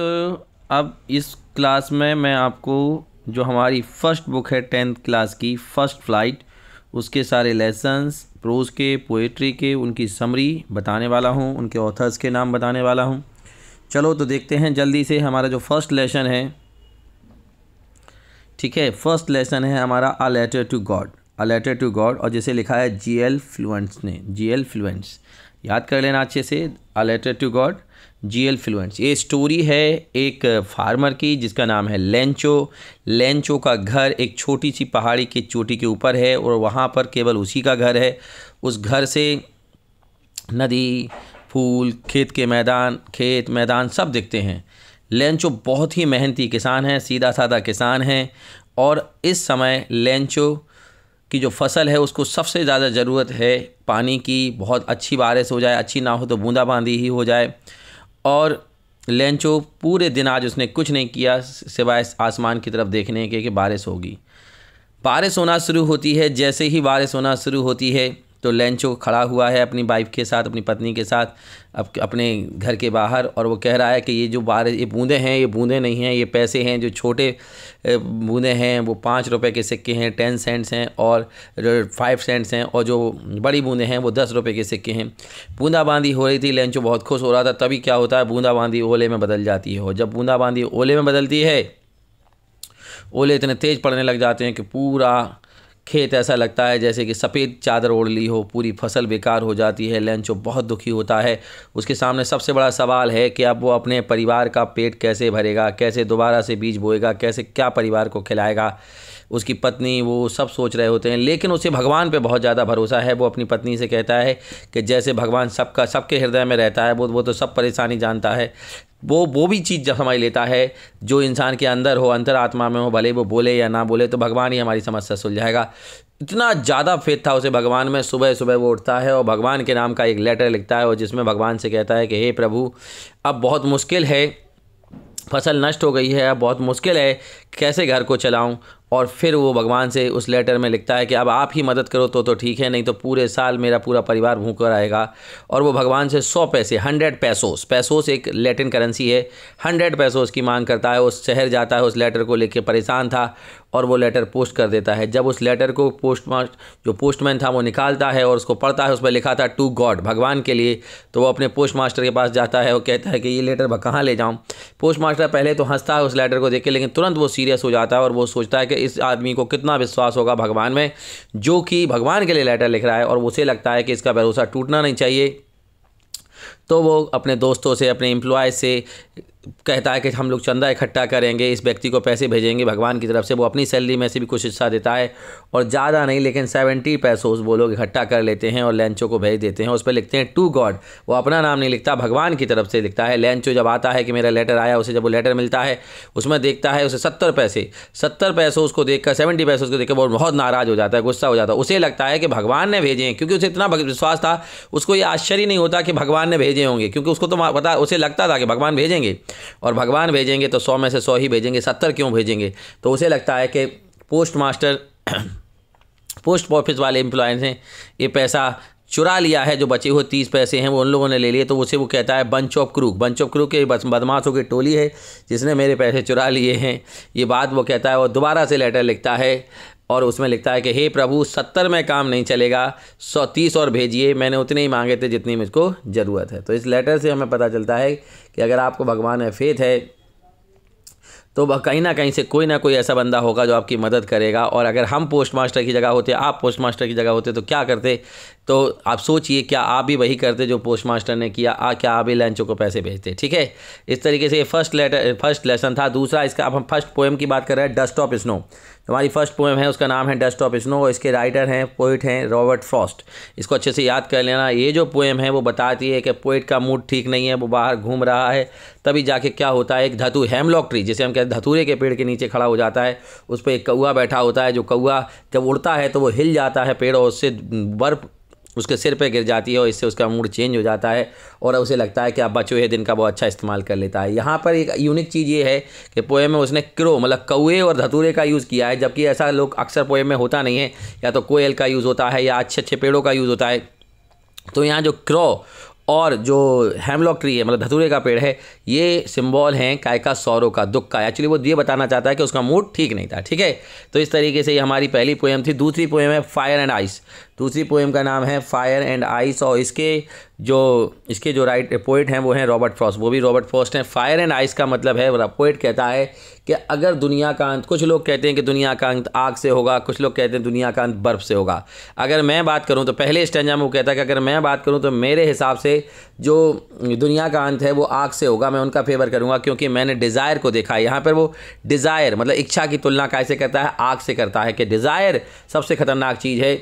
तो अब इस क्लास में मैं आपको जो हमारी फ़र्स्ट बुक है टेंथ क्लास की फ़र्स्ट फ्लाइट उसके सारे लेसन्स प्रोज़ के पोइट्री के उनकी समरी बताने वाला हूँ उनके ऑथर्स के नाम बताने वाला हूँ चलो तो देखते हैं जल्दी से हमारा जो फर्स्ट लेसन है ठीक है फर्स्ट लेसन है हमारा a letter to God a letter to God और जिसे लिखा है जी एल फ्लुएंस ने जी एल फ्लुएंस याद कर लेना अच्छे से a letter to God G L Fuentes ये स्टोरी है एक फार्मर की जिसका नाम है लेंचो लेंचो का घर एक छोटी सी पहाड़ी की चोटी के ऊपर है और वहाँ पर केवल उसी का घर है उस घर से नदी फूल खेत के मैदान खेत मैदान सब दिखते हैं लेंचो बहुत ही मेहनती किसान है सीधा साधा किसान है और इस समय लेंचो की जो फसल है उसको सबसे ज़्यादा ज़रूरत है पानी की बहुत अच्छी बारिश हो जाए अच्छी ना हो तो बूंदाबांदी ही हो जाए और लेंचो पूरे दिन आज उसने कुछ नहीं किया सिवाय आसमान की तरफ देखने के कि बारिश होगी बारिश होना शुरू होती है जैसे ही बारिश होना शुरू होती है तो लेंचो खड़ा हुआ है अपनी वाइफ के साथ अपनी पत्नी के साथ अब अपने घर के बाहर और वो कह रहा है कि ये जो बार ये बूंदे हैं ये बूंदे नहीं हैं ये पैसे हैं जो छोटे बूंदे हैं वो पाँच रुपए के सिक्के हैं टेन सेंट्स हैं और फाइव सेंट्स हैं और जो बड़ी बूंदे हैं वो दस रुपए के सिक्के हैं बूंदाबांदी हो रही थी लेंचो बहुत खुश हो रहा था तभी क्या होता है बूंदाबांदी ओले में बदल जाती है और जब बूंदाबांदी ओले में बदलती है ओले इतने तेज़ पड़ने लग जाते हैं कि पूरा खेत ऐसा लगता है जैसे कि सफ़ेद चादर ओढ़ ली हो पूरी फसल बेकार हो जाती है लंचो बहुत दुखी होता है उसके सामने सबसे बड़ा सवाल है कि अब वो अपने परिवार का पेट कैसे भरेगा कैसे दोबारा से बीज बोएगा कैसे क्या परिवार को खिलाएगा उसकी पत्नी वो सब सोच रहे होते हैं लेकिन उसे भगवान पे बहुत ज़्यादा भरोसा है वो अपनी पत्नी से कहता है कि जैसे भगवान सबका सबके हृदय में रहता है वो वो तो सब परेशानी जानता है वो वो भी चीज़ समझ लेता है जो इंसान के अंदर हो अंतरात्मा में हो भले वो बोले या ना बोले तो भगवान ही हमारी समस्या सुलझाएगा इतना ज़्यादा फेथ था उसे भगवान में सुबह सुबह वो उठता है और भगवान के नाम का एक लेटर लिखता है और जिसमें भगवान से कहता है कि हे प्रभु अब बहुत मुश्किल है फसल नष्ट हो गई है अब बहुत मुश्किल है कैसे घर को चलाऊं और फिर वो भगवान से उस लेटर में लिखता है कि अब आप ही मदद करो तो तो ठीक है नहीं तो पूरे साल मेरा पूरा परिवार भूखा आएगा और वो भगवान से सौ पैसे हंड्रेड पैसोस पैसोस एक लेटिन करेंसी है हंड्रेड पैसोस की मांग करता है उस शहर जाता है उस लेटर को लेके परेशान था और वो लेटर पोस्ट कर देता है जब उस लेटर को पोस्ट जो पोस्टमैन था वो निकालता है और उसको पढ़ता है उस पर लिखा था टू गॉड भगवान के लिए तो वो अपने पोस्ट मास्टर के पास जाता है और कहता है कि ये लेटर मैं कहाँ ले जाऊँ पोस्ट मास्टर पहले तो हंसता है उस लेटर को देख के लेकिन तुरंत वो सीरियस हो जाता है और वो सोचता है कि इस आदमी को कितना विश्वास होगा भगवान में जो कि भगवान के लिए लेटर लिख रहा है और उसे लगता है कि इसका भरोसा टूटना नहीं चाहिए तो वो अपने दोस्तों से अपने एम्प्लॉय से कहता है कि हम लोग चंदा इकट्ठा करेंगे इस व्यक्ति को पैसे भेजेंगे भगवान की तरफ से वो अपनी सैलरी में से भी कुछ हिस्सा देता है और ज़्यादा नहीं लेकिन सेवेंटी पैसों वो लोग इकट्ठा कर लेते हैं और लैंचो को भेज देते हैं उस पर लिखते हैं टू गॉड वो अपना नाम नहीं लिखता भगवान की तरफ से लिखता है लैंचो जब आता है कि मेरा लेटर आया उसे जब वो लेटर मिलता है उसमें देखता है उसे सत्तर पैसे सत्तर पैसों उसको देखकर सेवेंटी पैसों उसको देखकर वो बहुत नाराज़ हो जाता है गुस्सा हो जाता है उसे लगता है कि भगवान ने भेजे हैं क्योंकि उसे इतना विश्वास था उसको ये आश्चर्य नहीं होता कि भगवान ने भेजे होंगे क्योंकि उसको तो पता उसे लगता था कि भगवान भेजेंगे और भगवान भेजेंगे तो सौ में से सौ ही भेजेंगे सत्तर क्यों भेजेंगे तो उसे लगता है कि पोस्ट मास्टर पोस्ट ऑफिस वाले एम्प्लॉय ने ये पैसा चुरा लिया है जो बचे हुए तीस पैसे हैं वो उन लोगों ने ले लिए तो उसे वो कहता है bunch of crook bunch of crook के बदमाशों की टोली है जिसने मेरे पैसे चुरा लिए हैं ये बात वो कहता है और दोबारा से लेटर लिखता है और उसमें लिखता है कि हे प्रभु सत्तर में काम नहीं चलेगा सौ तीस और भेजिए मैंने उतने ही मांगे थे जितनी मुझको ज़रूरत है तो इस लेटर से हमें पता चलता है कि अगर आपको भगवान में फेथ है तो वह कहीं ना कहीं से कोई ना कोई ऐसा बंदा होगा जो आपकी मदद करेगा और अगर हम पोस्ट मास्टर की जगह होते आप पोस्ट मास्टर की जगह होते तो क्या करते तो आप सोचिए क्या आप भी वही करते जो पोस्ट मास्टर ने किया आ क्या आप भी लंचों को पैसे भेजते ठीक है इस तरीके से ये फर्स्ट लेटर फर्स्ट लेसन था दूसरा इसका अब हम फर्स्ट पोएम की बात कर रहे हैं डस्ट ऑफ स्नो हमारी फर्स्ट पोएम है उसका नाम है डस्ट ऑफ स्नो इसके राइटर हैं पोइट हैं रॉबर्ट फ्रॉस्ट इसको अच्छे से याद कर लेना ये जो पोएम है वो बताती है कि पोइट का मूड ठीक नहीं है वो बाहर घूम रहा है तभी जाके क्या होता है एक धतु हेमलॉक ट्री जिसे हम कहते हैं धतूरे के पेड़ के नीचे खड़ा हो जाता है उस पर एक कौआ बैठा होता है जो कौआ जब उड़ता है तो वो हिल जाता है पेड़ और उससे बर्फ़ उसके सिर पे गिर जाती है और इससे उसका मूड चेंज हो जाता है और उसे लगता है कि अब बचे हुए दिन का बहुत अच्छा इस्तेमाल कर लेता है यहाँ पर एक यूनिक चीज़ ये है कि पोए में उसने क्रो मतलब कौए और धतूरे का यूज़ किया है जबकि ऐसा लोग अक्सर पोए में होता नहीं है या तो कोयल का यूज़ होता है या अच्छे अच्छे पेड़ों का यूज़ होता है तो यहाँ जो क्रो और जो हेमलॉक ट्री है मतलब धतूरे का पेड़ है ये सिंबल हैं काय का सौरों का दुख का एक्चुअली वो ये बताना चाहता है कि उसका मूड ठीक नहीं था ठीक है तो इस तरीके से ये हमारी पहली पोएम थी दूसरी पोएम है फायर एंड आइस दूसरी पोएम का नाम है फायर एंड आइस और इसके जो इसके जो राइट पोइट हैं वो हैं रॉबर्ट फ्रॉस्ट वो भी रॉबर्ट फ्रॉस्ट हैं फायर एंड आइस का मतलब है पोइट कहता है कि अगर दुनिया का अंत कुछ लोग कहते हैं कि दुनिया का अंत आग से होगा कुछ लोग कहते हैं दुनिया का अंत बर्फ़ से होगा अगर मैं बात करूँ तो पहले स्टेंजा में वो कहता है कि अगर मैं बात करूँ तो मेरे हिसाब से जो दुनिया का अंत है वो आग से होगा मैं उनका फेवर करूँगा क्योंकि मैंने डिज़ायर को देखा है यहाँ पर वो डिज़ायर मतलब इच्छा की तुलना कैसे करता है आग से करता है कि डिज़ायर सबसे ख़तरनाक चीज़ है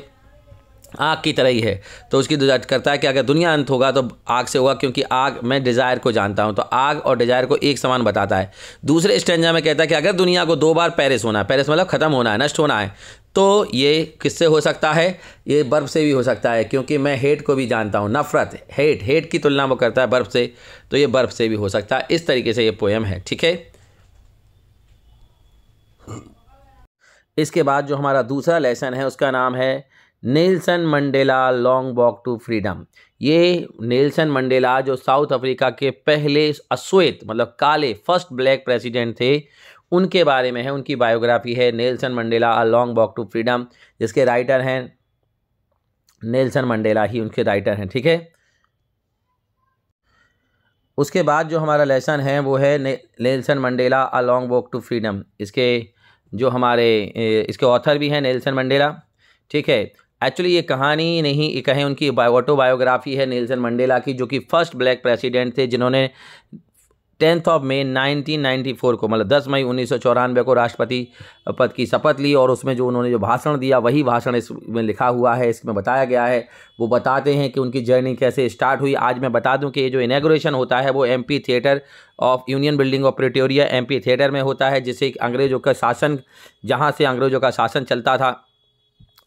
आग की तरह ही है तो उसकी करता है कि अगर दुनिया अंत होगा तो आग से होगा क्योंकि आग मैं डिज़ायर को जानता हूँ तो आग और डिज़ायर को एक समान बताता है दूसरे स्टेंजा में कहता है कि अगर दुनिया को दो बार पेरिस होना है पेरिस मतलब ख़त्म होना है नष्ट होना है तो ये किससे हो सकता है ये बर्फ़ से भी हो सकता है क्योंकि मैं हेट को भी जानता हूँ नफ़रत हेट हेट की तुलना वो करता है बर्फ़ से तो ये बर्फ़ से भी हो सकता है इस तरीके से ये पोएम है ठीक है इसके बाद जो हमारा दूसरा लेसन है उसका नाम है Nelson Mandela long walk to freedom ये नेल्सन मंडेला जो साउथ अफ्रीका के पहले अश्वेत मतलब काले फर्स्ट ब्लैक प्रेसिडेंट थे उनके बारे में है उनकी बायोग्राफी है Nelson Mandela a long walk to freedom जिसके राइटर हैं नेल्सन मंडेला ही उनके राइटर हैं ठीक है उसके बाद जो हमारा लेसन है वो है Nelson Mandela a long walk to freedom इसके जो हमारे इसके ऑथर भी हैं नेल्सन मंडेला ठीक है एक्चुअली ये कहानी नहीं ये कहें उनकी ऑटोबायोग्राफी है नीलसन मंडेला की जो कि फर्स्ट ब्लैक प्रेसिडेंट थे जिन्होंने टेंथ ऑफ मे 1994 को मतलब 10 मई उन्नीस को राष्ट्रपति पद की शपथ ली और उसमें जो उन्होंने जो भाषण दिया वही भाषण इसमें लिखा हुआ है इसमें बताया गया है वो बताते हैं कि उनकी जर्नी कैसे स्टार्ट हुई आज मैं बता दूं कि ये जो इनाग्रेशन होता है वो amphitheatre of Union Building of Pretoria amphitheatre में होता है जिसे अंग्रेज़ों का शासन जहाँ से अंग्रेज़ों का शासन चलता था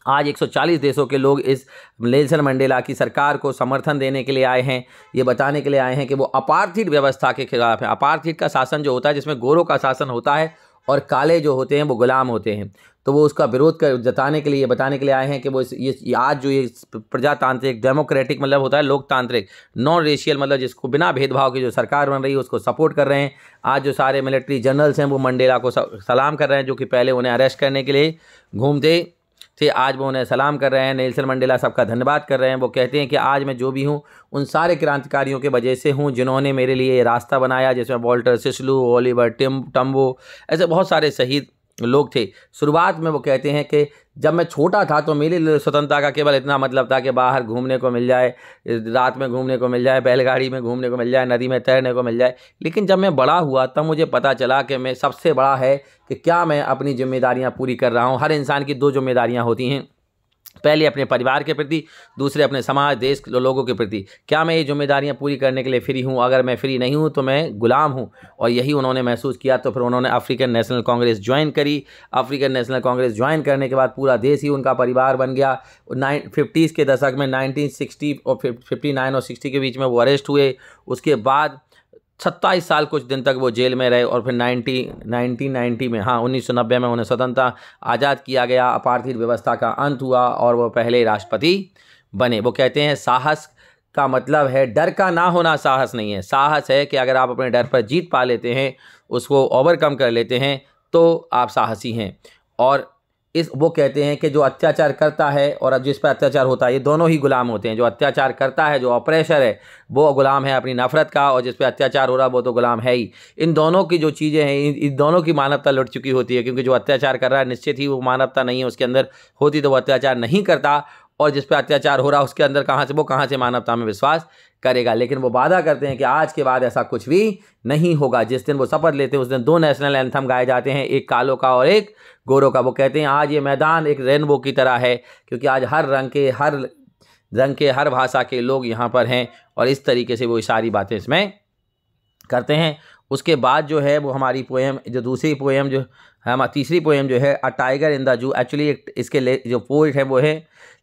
आज 140 देशों के लोग इस नेल्सन मंडेला की सरकार को समर्थन देने के लिए आए हैं ये बताने के लिए आए हैं कि वो अपार्थिड व्यवस्था के खिलाफ है अपार्थिड का शासन जो होता है जिसमें गोरों का शासन होता है और काले जो होते हैं वो गुलाम होते हैं तो वो उसका विरोध कर जताने के लिए बताने के लिए आए हैं कि वो इस ये आज जो ये प्रजातांत्रिक डेमोक्रेटिक मतलब होता है लोकतांत्रिक नॉन रेशियल मतलब जिसको बिना भेदभाव की जो सरकार बन रही है उसको सपोर्ट कर रहे हैं आज जो सारे मिलिट्री जनरल्स हैं वो मंडेला को सलाम कर रहे हैं जो कि पहले उन्हें अरेस्ट करने के लिए घूमते थे आज वो उन्हें सलाम कर रहे हैं नेल्सन मंडेला साहब का धन्यवाद कर रहे हैं वो कहते हैं कि आज मैं जो भी हूँ उन सारे क्रांतिकारियों के वजह से हूँ जिन्होंने मेरे लिए ये रास्ता बनाया जिसमें वॉल्टर सिसलू ओलिवर टिम टम्बो ऐसे बहुत सारे शहीद लोग थे शुरुआत में वो कहते हैं कि जब मैं छोटा था तो मेरे लिए स्वतंत्रता का केवल इतना मतलब था कि बाहर घूमने को मिल जाए रात में घूमने को मिल जाए बैलगाड़ी में घूमने को मिल जाए नदी में तैरने को मिल जाए लेकिन जब मैं बड़ा हुआ तब मुझे पता चला कि मैं सबसे बड़ा है कि क्या मैं अपनी जिम्मेदारियाँ पूरी कर रहा हूँ हर इंसान की दो जिम्मेदारियाँ होती हैं पहले अपने परिवार के प्रति दूसरे अपने समाज देश लोगों के प्रति क्या मैं ये जिम्मेदारियाँ पूरी करने के लिए फ्री हूँ अगर मैं फ्री नहीं हूँ तो मैं गुलाम हूँ और यही उन्होंने महसूस किया तो फिर उन्होंने अफ्रीकन नेशनल कांग्रेस ज्वाइन करी अफ्रीकन नेशनल कांग्रेस ज्वाइन करने के बाद पूरा देश ही उनका परिवार बन गया नाइन फिफ्टीज़ के दशक में नाइनटीन और फिफ्टी और सिक्सटी के बीच में वो अरेस्ट हुए उसके बाद सत्ताईस साल कुछ दिन तक वो जेल में रहे और फिर नाइन्टी नाइनटीन नाइन्टी में हाँ उन्नीस सौ नब्बे में उन्हें स्वतंत्रता आज़ाद किया गया अपार्थिव व्यवस्था का अंत हुआ और वो पहले राष्ट्रपति बने वो कहते हैं साहस का मतलब है डर का ना होना साहस नहीं है साहस है कि अगर आप अपने डर पर जीत पा लेते हैं उसको ओवरकम कर लेते हैं तो आप साहसी हैं और इस वो कहते हैं कि जो अत्याचार करता है और जिस पर अत्याचार होता है ये दोनों ही गुलाम होते हैं जो अत्याचार करता है जो ऑपरेशर है वो गुलाम है अपनी नफ़रत का और जिस पर अत्याचार हो रहा है वो तो गुलाम है ही इन दोनों की जो चीज़ें हैं इन दोनों की मानवता लुट चुकी होती है क्योंकि जो अत्याचार कर रहा है निश्चित ही वो मानवता नहीं है उसके अंदर होती तो वो अत्याचार नहीं करता और जिस पर अत्याचार हो रहा है उसके अंदर कहाँ से वो कहाँ से मानवता में विश्वास करेगा लेकिन वो वादा करते हैं कि आज के बाद ऐसा कुछ भी नहीं होगा जिस दिन वो शपथ लेते हैं उस दिन दो नेशनल एंथम गाए जाते हैं एक कालों का और एक गोरों का वो कहते हैं आज ये मैदान एक रेनबो की तरह है क्योंकि आज हर रंग के हर रंग के हर भाषा के लोग यहाँ पर हैं और इस तरीके से वो सारी बातें इसमें करते हैं उसके बाद जो है वो हमारी पोएम जो दूसरी पोएम जो हम तीसरी पोएम जो है a tiger in the zoo actually इसके ले, जो पोइट है वो है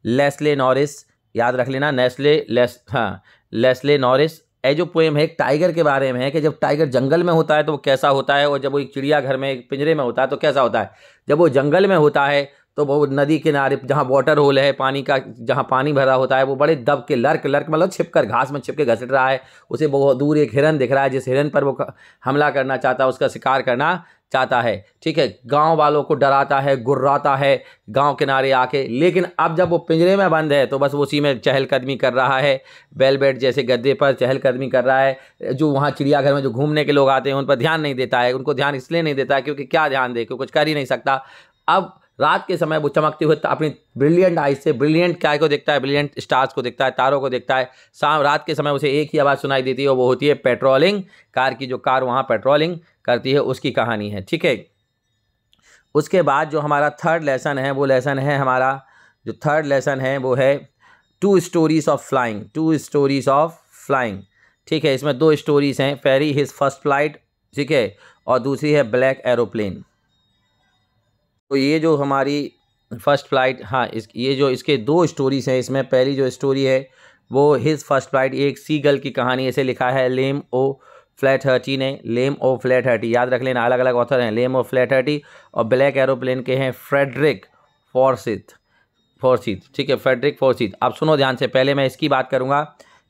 लेस्ले नॉरिस याद रख लेना नेस्ले लेस हाँ लेस्ले नॉरिस ए जो पोएम है एक टाइगर के बारे में है कि जब टाइगर जंगल में होता है तो वो कैसा होता है और जब वो एक चिड़ियाघर में एक पिंजरे में होता है तो कैसा होता है जब वो जंगल में होता है तो वो नदी किनारे जहाँ वाटर होल है पानी का जहाँ पानी भरा होता है वो बड़े दब के लर्क लर्क मतलब छिपकर घास में छिप के घसट रहा है उसे बहुत दूर एक हिरन दिख रहा है जिस हिरन पर वो हमला करना चाहता है उसका शिकार करना चाहता है ठीक है गांव वालों को डराता है गुर्राता है गांव किनारे आके लेकिन अब जब वो पिंजरे में बंद है तो बस उसी में चहलकदमी कर रहा है बेलबेट जैसे गद्दे पर चहलकदमी कर रहा है जो वहाँ चिड़ियाघर में जो घूमने के लोग आते हैं उन पर ध्यान नहीं देता है उनको ध्यान इसलिए नहीं देता क्योंकि क्या ध्यान दे क्योंकि कुछ कर ही नहीं सकता अब रात के समय वो चमकते हुए अपनी ब्रिलियंट आइज से ब्रिलियंट क्या को देखता है ब्रिलियंट स्टार्स को देखता है तारों को देखता है शाम रात के समय उसे एक ही आवाज़ सुनाई देती है वो होती है पेट्रोलिंग कार की जो कार वहाँ पेट्रोलिंग करती है उसकी कहानी है ठीक है उसके बाद जो हमारा थर्ड लेसन है वो लेसन है हमारा जो थर्ड लेसन है वो है two stories of flying two stories of flying ठीक है इसमें दो स्टोरीज हैं फेरी हिज फर्स्ट फ्लाइट ठीक है और दूसरी है ब्लैक एरोप्लेन तो ये जो हमारी फ़र्स्ट फ्लाइट हाँ इस ये जो इसके दो स्टोरीज़ हैं इसमें पहली जो स्टोरी है वो हिज फर्स्ट फ्लाइट एक सीगल की कहानी इसे लिखा है लेम ओ फ्लैट हर्टी ने लेम ओ फ्लैट हर्टी याद रख लेना अलग अलग ऑथर हैं लेम ओ फ्लैट हर्टी और ब्लैक एरोप्लेन के हैं फ्रेडरिक फॉरसिथ फोर्सिथ ठीक है फ्रेडरिक फॉरसिथ अब सुनो ध्यान से पहले मैं इसकी बात करूँगा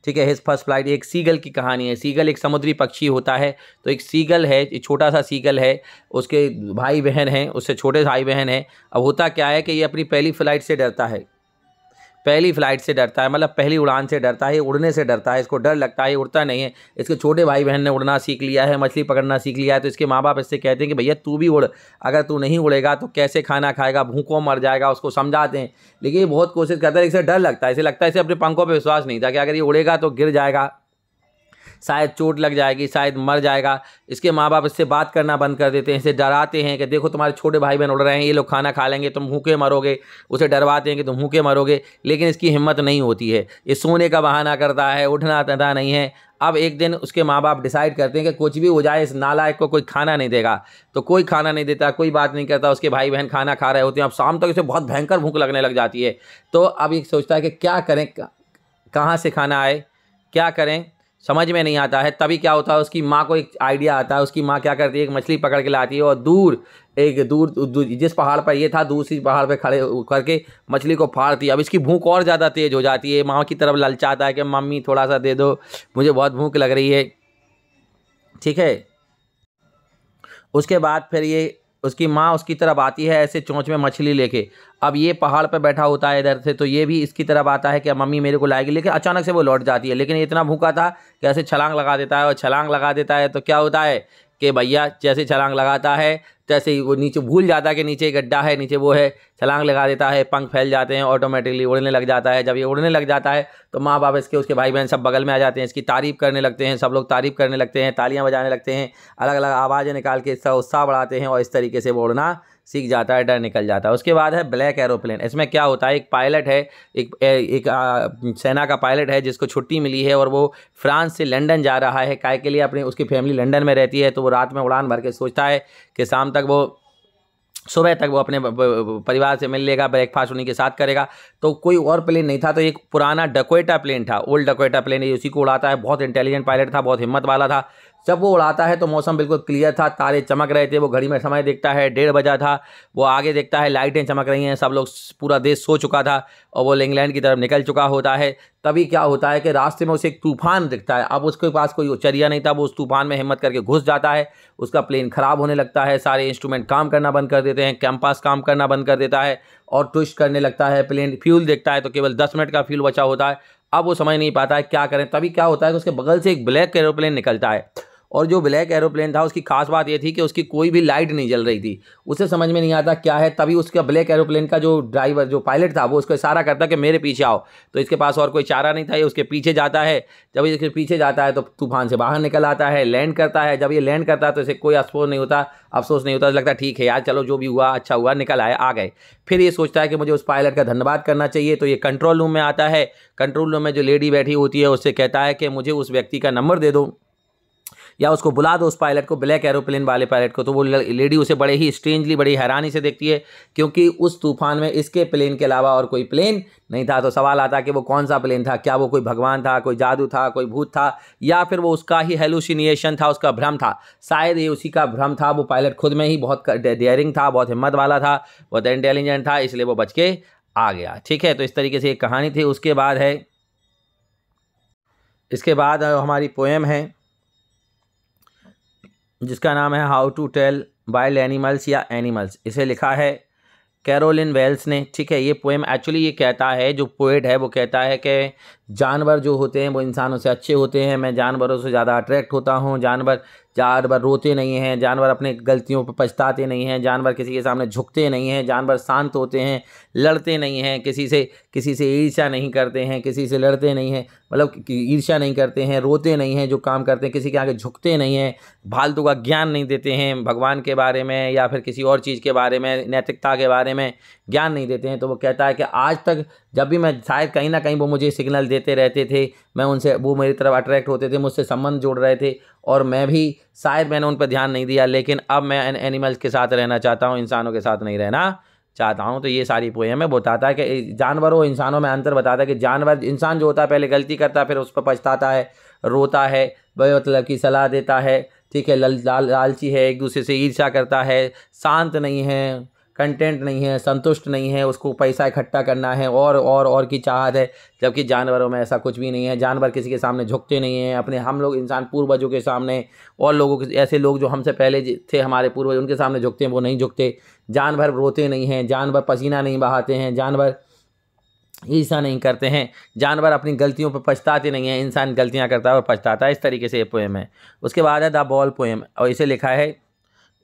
ठीक है हिज फर्स्ट फ्लाइट एक सीगल की कहानी है सीगल एक समुद्री पक्षी होता है तो एक सीगल है एक छोटा सा सीगल है उसके भाई बहन हैं उससे छोटे भाई बहन हैं अब होता क्या है कि ये अपनी पहली फ़्लाइट से डरता है पहली फ्लाइट से डरता है मतलब पहली उड़ान से डरता है उड़ने से डरता है इसको डर लगता है उड़ता नहीं है इसके छोटे भाई बहन ने उड़ना सीख लिया है मछली पकड़ना सीख लिया है तो इसके माँ बाप इससे कहते हैं कि भैया तू भी उड़ अगर तू नहीं उड़ेगा तो कैसे खाना खाएगा भूखों मर जाएगा उसको समझाते हैं लेकिन ये बहुत कोशिश करता है इसे डर लगता है इसे लगता है इसे अपने पंखों पर विश्वास नहीं था कि अगर ये उड़ेगा तो गिर जाएगा शायद चोट लग जाएगी शायद मर जाएगा इसके माँ बाप इससे बात करना बंद कर देते हैं इसे डराते हैं कि देखो तुम्हारे छोटे भाई बहन उड़ रहे हैं ये लोग खाना खा लेंगे तुम भूखे मरोगे उसे डरवाते हैं कि तुम भूखे मरोगे लेकिन इसकी हिम्मत नहीं होती है ये सोने का बहाना करता है उठना तथा नहीं है अब एक दिन उसके माँ बाप डिसाइड करते हैं कि कुछ भी हो जाए इस नालायक को कोई खाना नहीं देगा तो कोई खाना नहीं देता कोई बात नहीं करता उसके भाई बहन खाना खा रहे होते हैं अब शाम तक तो इसे बहुत भयंकर भूख लगने लग जाती है तो अब ये सोचता है कि क्या करें कहाँ से खाना आए क्या करें समझ में नहीं आता है तभी क्या होता है उसकी माँ को एक आइडिया आता है उसकी माँ क्या करती है एक मछली पकड़ के लाती है और दूर एक दूर, दूर जिस पहाड़ पर ये था दूसरी पहाड़ पर खड़े करके मछली को फाड़ती है अब इसकी भूख और ज़्यादा तेज़ हो जाती है माँ की तरफ ललचाता है कि मम्मी थोड़ा सा दे दो मुझे बहुत भूख लग रही है ठीक है उसके बाद फिर ये उसकी माँ उसकी तरफ आती है ऐसे चोंच में मछली लेके अब ये पहाड़ पर बैठा होता है इधर से तो ये भी इसकी तरफ आता है कि मम्मी मेरे को लाएगी लेकिन अचानक से वो लौट जाती है लेकिन इतना भूखा था कि ऐसे छलांग लगा देता है और छलांग लगा देता है तो क्या होता है कि भैया जैसे छलांग लगाता है जैसे ही वो नीचे भूल जाता है कि नीचे गड्ढा है नीचे वो है छलांग लगा देता है पंख फैल जाते हैं ऑटोमेटिकली उड़ने लग जाता है जब ये उड़ने लग जाता है तो माँ बाप इसके उसके भाई बहन सब बगल में आ जाते हैं इसकी तारीफ़ करने लगते हैं सब लोग तारीफ़ करने लगते हैं तालियाँ बजाने लगते हैं अलग अलग आवाज़ें निकाल के इसका उत्साह बढ़ाते हैं और इस तरीके से वो उड़ना सीख जाता है डर निकल जाता है उसके बाद है ब्लैक एरोप्लेन इसमें क्या होता है एक पायलट है एक एक आ, सेना का पायलट है जिसको छुट्टी मिली है और वो फ्रांस से लंदन जा रहा है काय के लिए अपनी उसकी फैमिली लंदन में रहती है तो वो रात में उड़ान भर के सोचता है कि शाम तक वो सुबह तक वो अपने परिवार से मिल लेगा ब्रेकफास्ट उन्हीं के साथ करेगा तो कोई और प्लेन नहीं था तो एक पुराना डकोटा प्लेन था ओल्ड डकोटा प्लेन ये उसी को उड़ाता है बहुत इंटेलिजेंट पायलट था बहुत हिम्मत वाला था जब वो उड़ाता है तो मौसम बिल्कुल क्लियर था तारे चमक रहे थे वो घड़ी में समय देखता है डेढ़ बजा था वो आगे देखता है लाइटें चमक रही हैं सब लोग पूरा देश सो चुका था और वो इंग्लैंड की तरफ निकल चुका होता है तभी क्या होता है कि रास्ते में उसे एक तूफान दिखता है अब उसके पास कोई चरिया नहीं था वो उस तूफान में हिम्मत करके घुस जाता है उसका प्लेन ख़राब होने लगता है सारे इंस्ट्रूमेंट काम करना बंद कर देते हैं कैंपास काम करना बंद कर देता है और ट्विस्ट करने लगता है प्लेन फ्यूल देखता है तो केवल दस मिनट का फ्यूल बचा होता है अब वो समझ नहीं पाता है क्या करें तभी क्या होता है कि उसके बगल से एक ब्लैक एरोप्लेन निकलता है और जो ब्लैक एरोप्लेन था उसकी खास बात ये थी कि उसकी कोई भी लाइट नहीं जल रही थी उसे समझ में नहीं आता क्या है तभी उसका ब्लैक एरोप्लेन का जो ड्राइवर जो पायलट था वो उसको इशारा करता कि मेरे पीछे आओ तो इसके पास और कोई चारा नहीं था ये उसके पीछे जाता है जब इसके पीछे जाता है तो तूफान से बाहर निकल आता है लैंड करता है जब ये लैंड करता है तो इसे कोई अफसोस नहीं होता अफसोस नहीं होता तो लगता ठीक है यार चलो जो भी हुआ अच्छा हुआ निकल आए आ गए फिर ये सोचता है कि मुझे उस पायलट का धन्यवाद करना चाहिए तो ये कंट्रोल रूम में आता है कंट्रोल रूम में जो लेडी बैठी होती है उससे कहता है कि मुझे उस व्यक्ति का नंबर दे दो या उसको बुला दो उस पायलट को ब्लैक एरोप्लेन वाले पायलट को तो वो लेडी उसे बड़े ही स्ट्रेंजली बड़ी हैरानी से देखती है क्योंकि उस तूफान में इसके प्लेन के अलावा और कोई प्लेन नहीं था तो सवाल आता कि वो कौन सा प्लेन था क्या वो कोई भगवान था कोई जादू था कोई भूत था या फिर वो उसका ही हेलुसिनिएशन था उसका भ्रम था शायद ये उसी का भ्रम था वो पायलट खुद में ही बहुत डेयरिंग था बहुत हिम्मत वाला था बहुत इंटेलिजेंट था इसलिए वो बच के आ गया ठीक है तो इस तरीके से एक कहानी थी उसके बाद है इसके बाद हमारी पोएम है जिसका नाम है how to tell wild animals या एनिमल्स इसे लिखा है कैरोलिन वेल्स ने ठीक है ये पोएम एक्चुअली ये कहता है जो पोएट है वो कहता है कि जानवर जो होते हैं वो इंसानों से अच्छे होते हैं मैं जानवरों से ज़्यादा अट्रैक्ट होता हूँ जानवर जानवर रोते नहीं हैं जानवर अपने गलतियों पर पछताते नहीं हैं जानवर किसी के सामने झुकते नहीं हैं जानवर शांत होते हैं लड़ते नहीं हैं किसी से किसी से ईर्ष्या नहीं करते हैं किसी से लड़ते नहीं हैं मतलब ईर्ष्या नहीं करते हैं रोते नहीं हैं जो काम करते हैं किसी के आगे झुकते नहीं हैं फालतू का ज्ञान नहीं देते हैं भगवान के बारे में या फिर किसी और चीज़ के बारे में नैतिकता के बारे में ज्ञान नहीं देते हैं तो वो कहता है कि आज तक जब भी मैं शायद कहीं ना कहीं वो मुझे सिग्नल देते रहते थे मैं उनसे वो मेरी तरफ अट्रैक्ट होते थे मुझसे संबंध जोड़ रहे थे और मैं भी शायद मैंने उन पर ध्यान नहीं दिया लेकिन अब मैं एनिमल्स के साथ रहना चाहता हूँ इंसानों के साथ नहीं रहना चाहता हूँ तो ये सारी पोएम है बताता है कि जानवरों इंसानों में अंतर बताता है कि जानवर इंसान जो होता है पहले गलती करता है फिर उस पर पछताता है रोता है वह मतलब कि सलाह देता है ठीक है लाल लालची है एक दूसरे से ईर्षा करता है शांत नहीं है कंटेंट नहीं है संतुष्ट नहीं है उसको पैसा इकट्ठा करना है और और और की चाहत है जबकि जानवरों में ऐसा कुछ भी नहीं है जानवर किसी के सामने झुकते नहीं हैं अपने हम लोग इंसान पूर्वजों के सामने और लोगों के ऐसे लोग जो हमसे पहले थे हमारे पूर्वज उनके सामने झुकते हैं वो नहीं झुकते जानवर रोते नहीं हैं जानवर पसीना नहीं बहाते हैं जानवर ईसा नहीं करते हैं जानवर अपनी गलतियों पर पछताते नहीं हैं इंसान गलतियां करता है और पछताता है इस तरीके से ये पोएम है उसके बाद है द बॉल पोएम और इसे लिखा है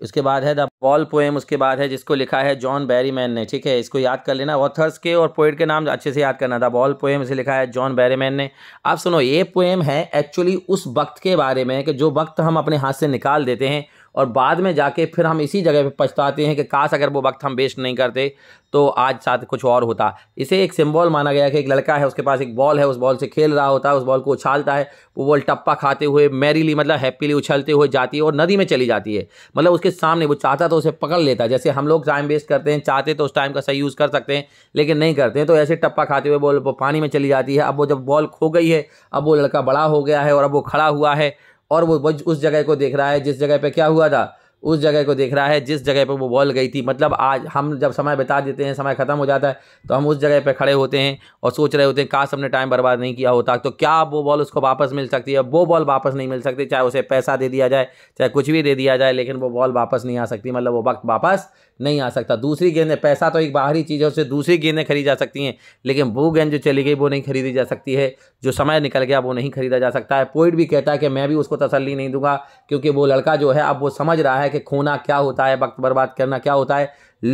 उसके बाद है द पॉल पोएम उसके बाद है जिसको लिखा है जॉन बैरीमैन ने ठीक है इसको याद कर लेना ऑथर्स के और पोइट के नाम अच्छे से याद करना द बॉल पोएम इसे लिखा है जॉन बैरीमैन ने आप सुनो ये पोएम है एक्चुअली उस वक्त के बारे में कि जो वक्त हम अपने हाथ से निकाल देते हैं और बाद में जाके फिर हम इसी जगह पे पछताते हैं कि काश अगर वो वक्त हम वेस्ट नहीं करते तो आज साथ कुछ और होता इसे एक सिंबल माना गया कि एक लड़का है उसके पास एक बॉल है उस बॉल से खेल रहा होता है उस बॉल को उछालता है वो बॉल टप्पा खाते हुए मैरीली मतलब हैप्पीली उछलते हुए जाती है और नदी में चली जाती है मतलब उसके सामने वो चाहता तो उसे पकड़ लेता जैसे हम लोग टाइम वेस्ट करते हैं चाहते तो उस टाइम का सही यूज़ कर सकते हैं लेकिन नहीं करते हैं तो ऐसे टप्पा खाते हुए बॉल वो पानी में चली जाती है अब वो जब बॉल खो गई है अब वो लड़का बड़ा हो गया है और अब वो खड़ा हुआ है और वो उस जगह को देख रहा है जिस जगह पे क्या हुआ था उस जगह को देख रहा है जिस जगह पर वो बॉल गई थी मतलब आज हम जब समय बिता देते हैं समय ख़त्म हो जाता है तो हम उस जगह पर खड़े होते हैं और सोच रहे होते हैं काश हमने टाइम बर्बाद नहीं किया होता तो क्या वो बॉल उसको वापस मिल सकती है वो बॉल वापस नहीं मिल सकती चाहे उसे पैसा दे दिया जाए चाहे कुछ भी दे दिया जाए लेकिन वो बॉल वापस नहीं आ सकती मतलब वो वक्त वापस नहीं आ सकता दूसरी गेंदें पैसा तो एक बाहरी चीज़ है उससे दूसरी गेंदें खरीदी जा सकती हैं लेकिन वो गेंद जो चली गई वो नहीं खरीदी जा सकती है जो समय निकल गया वो नहीं खरीदा जा सकता है पोइट भी कहता है कि मैं भी उसको तसली नहीं दूंगा क्योंकि वो लड़का जो है अब वो समझ रहा है है कि खोना क्या होता है वक्त बर्बाद करना क्या होता है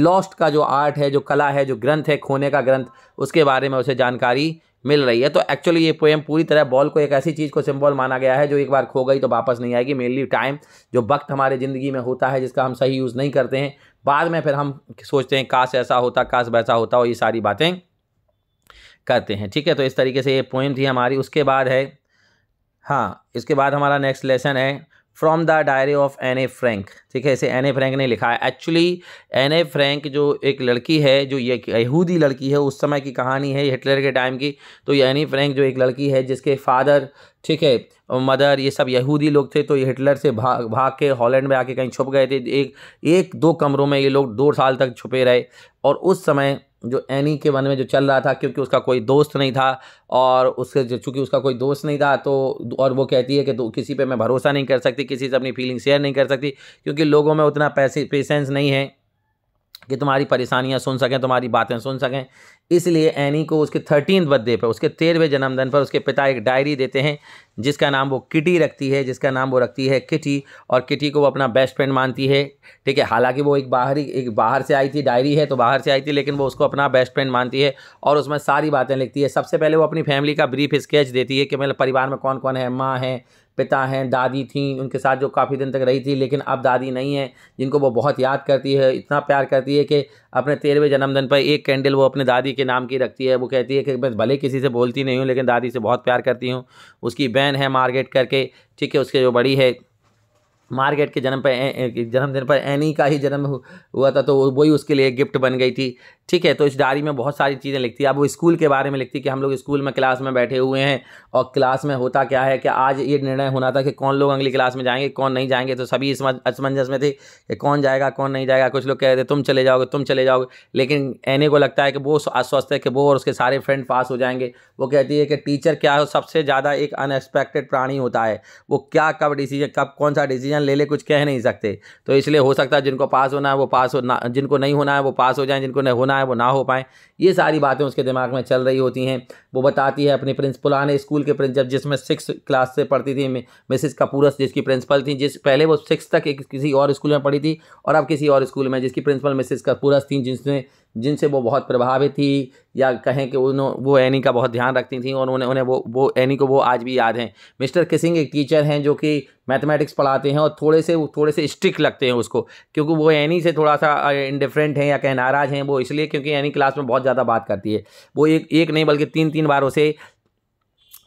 लॉस्ट का जो आर्ट है जो कला है जो ग्रंथ है खोने का ग्रंथ उसके बारे में उसे जानकारी मिल रही है तो एक्चुअली ये पोएम पूरी तरह बॉल को एक ऐसी चीज़ को सिंबल माना गया है जो एक बार खो गई तो वापस नहीं आएगी मेनली टाइम जो वक्त हमारे ज़िंदगी में होता है जिसका हम सही यूज़ नहीं करते हैं बाद में फिर हम सोचते हैं काश ऐसा होता काश वैसा होता और ये सारी बातें करते हैं ठीक है तो इस तरीके से ये पोएम थी हमारी उसके बाद है हाँ इसके बाद हमारा नेक्स्ट लेसन है from the diary of Anne a Frank ठीक है इसे एन ए फ्रेंक ने लिखा है एक्चुअली एन ए फ्रेंक जो एक लड़की है जो ये यहूदी लड़की है उस समय की कहानी है हिटलर के टाइम की तो ये एन ए जो एक लड़की है जिसके फादर ठीक है मदर ये सब यहूदी लोग थे तो ये हिटलर से भाग भाग के हॉलैंड में आके कहीं छुप गए थे एक एक दो कमरों में ये लोग दो साल तक छुपे रहे और उस समय जो एनी के मन में जो चल रहा था क्योंकि उसका कोई दोस्त नहीं था और उसके चूँकि उसका कोई दोस्त नहीं था तो और वो कहती है कि तो किसी पे मैं भरोसा नहीं कर सकती किसी से अपनी फीलिंग शेयर नहीं कर सकती क्योंकि लोगों में उतना पैसे पेशेंस नहीं है कि तुम्हारी परेशानियाँ सुन सकें तुम्हारी बातें सुन सकें इसलिए एनी को उसके थर्टीन बर्थडे पर उसके तेरहवें जन्मदिन पर उसके पिता एक डायरी देते हैं जिसका नाम वो किटी रखती है जिसका नाम वो रखती है किटी और किटी को वो अपना बेस्ट फ्रेंड मानती है ठीक है हालांकि वो एक बाहरी एक बाहर से आई थी डायरी है तो बाहर से आई थी लेकिन वो उसको अपना बेस्ट फ्रेंड मानती है और उसमें सारी बातें लिखती है सबसे पहले वो अपनी फैमिली का ब्रीफ स्केच देती है कि मतलब परिवार में कौन कौन है माँ है पिता हैं दादी थीं उनके साथ जो काफ़ी दिन तक रही थी लेकिन अब दादी नहीं है जिनको वो बहुत याद करती है इतना प्यार करती है कि अपने तेरहवें जन्मदिन पर एक कैंडल वो अपने दादी के नाम की रखती है वो कहती है कि मैं भले किसी से बोलती नहीं हूँ लेकिन दादी से बहुत प्यार करती हूँ उसकी बहन है मार्केट करके ठीक है उसके जो बड़ी है मार्केट के जन्म पर जन्मदिन पर एनी का ही जन्म हुआ था तो वही उसके लिए गिफ्ट बन गई थी ठीक है तो इस डायरी में बहुत सारी चीज़ें लिखती है अब वो स्कूल के बारे में लिखती है कि हम लोग स्कूल में क्लास में बैठे हुए हैं और क्लास में होता क्या है कि आज ये निर्णय होना था कि कौन लोग अगली क्लास में जाएंगे कौन नहीं जाएंगे तो सभी असमंजस में थे कि कौन जाएगा कौन नहीं जाएगा कुछ लोग कह रहे थे तुम चले जाओगे तुम चले जाओगे लेकिन एने को लगता है कि वो अस्वस्थ है कि वो और उसके सारे फ्रेंड पास हो जाएंगे वो कहती है कि टीचर क्या सबसे ज़्यादा एक अनएक्सपेक्टेड प्राणी होता है वो क्या कब डिसीजन कब कौन सा डिसीजन ज्ञान ले ले कुछ कह नहीं सकते तो इसलिए हो सकता है जिनको पास होना है वो पास हो ना जिनको नहीं होना है वो पास हो जाए जिनको नहीं होना है वो ना हो पाए ये सारी बातें उसके दिमाग में चल रही होती हैं वो बताती है अपने प्रिंसिपल आने स्कूल के प्रिंसिपल जिसमें सिक्स क्लास से पढ़ती थी मिसिस कपूरस जिसकी प्रिंसिपल थी जिस पहले वो सिक्स तक एक किसी और स्कूल में पढ़ी थी और अब किसी और स्कूल में जिसकी प्रिंसिपल मिसिस कपूरस थी जिसने जिनसे वो बहुत प्रभावित थी या कहें कि उन वो एनी का बहुत ध्यान रखती थी और उन्हें उन्हें वो वो एनी को वो आज भी याद हैं मिस्टर किसिंग एक टीचर हैं जो कि मैथमेटिक्स पढ़ाते हैं और थोड़े से थोड़े से स्ट्रिक लगते हैं उसको क्योंकि वो एनी से थोड़ा सा इंडिफरेंट हैं या कहें नाराज़ हैं वो इसलिए क्योंकि एनी क्लास में बहुत ज़्यादा बात करती है वो एक एक नहीं बल्कि तीन तीन बार उसे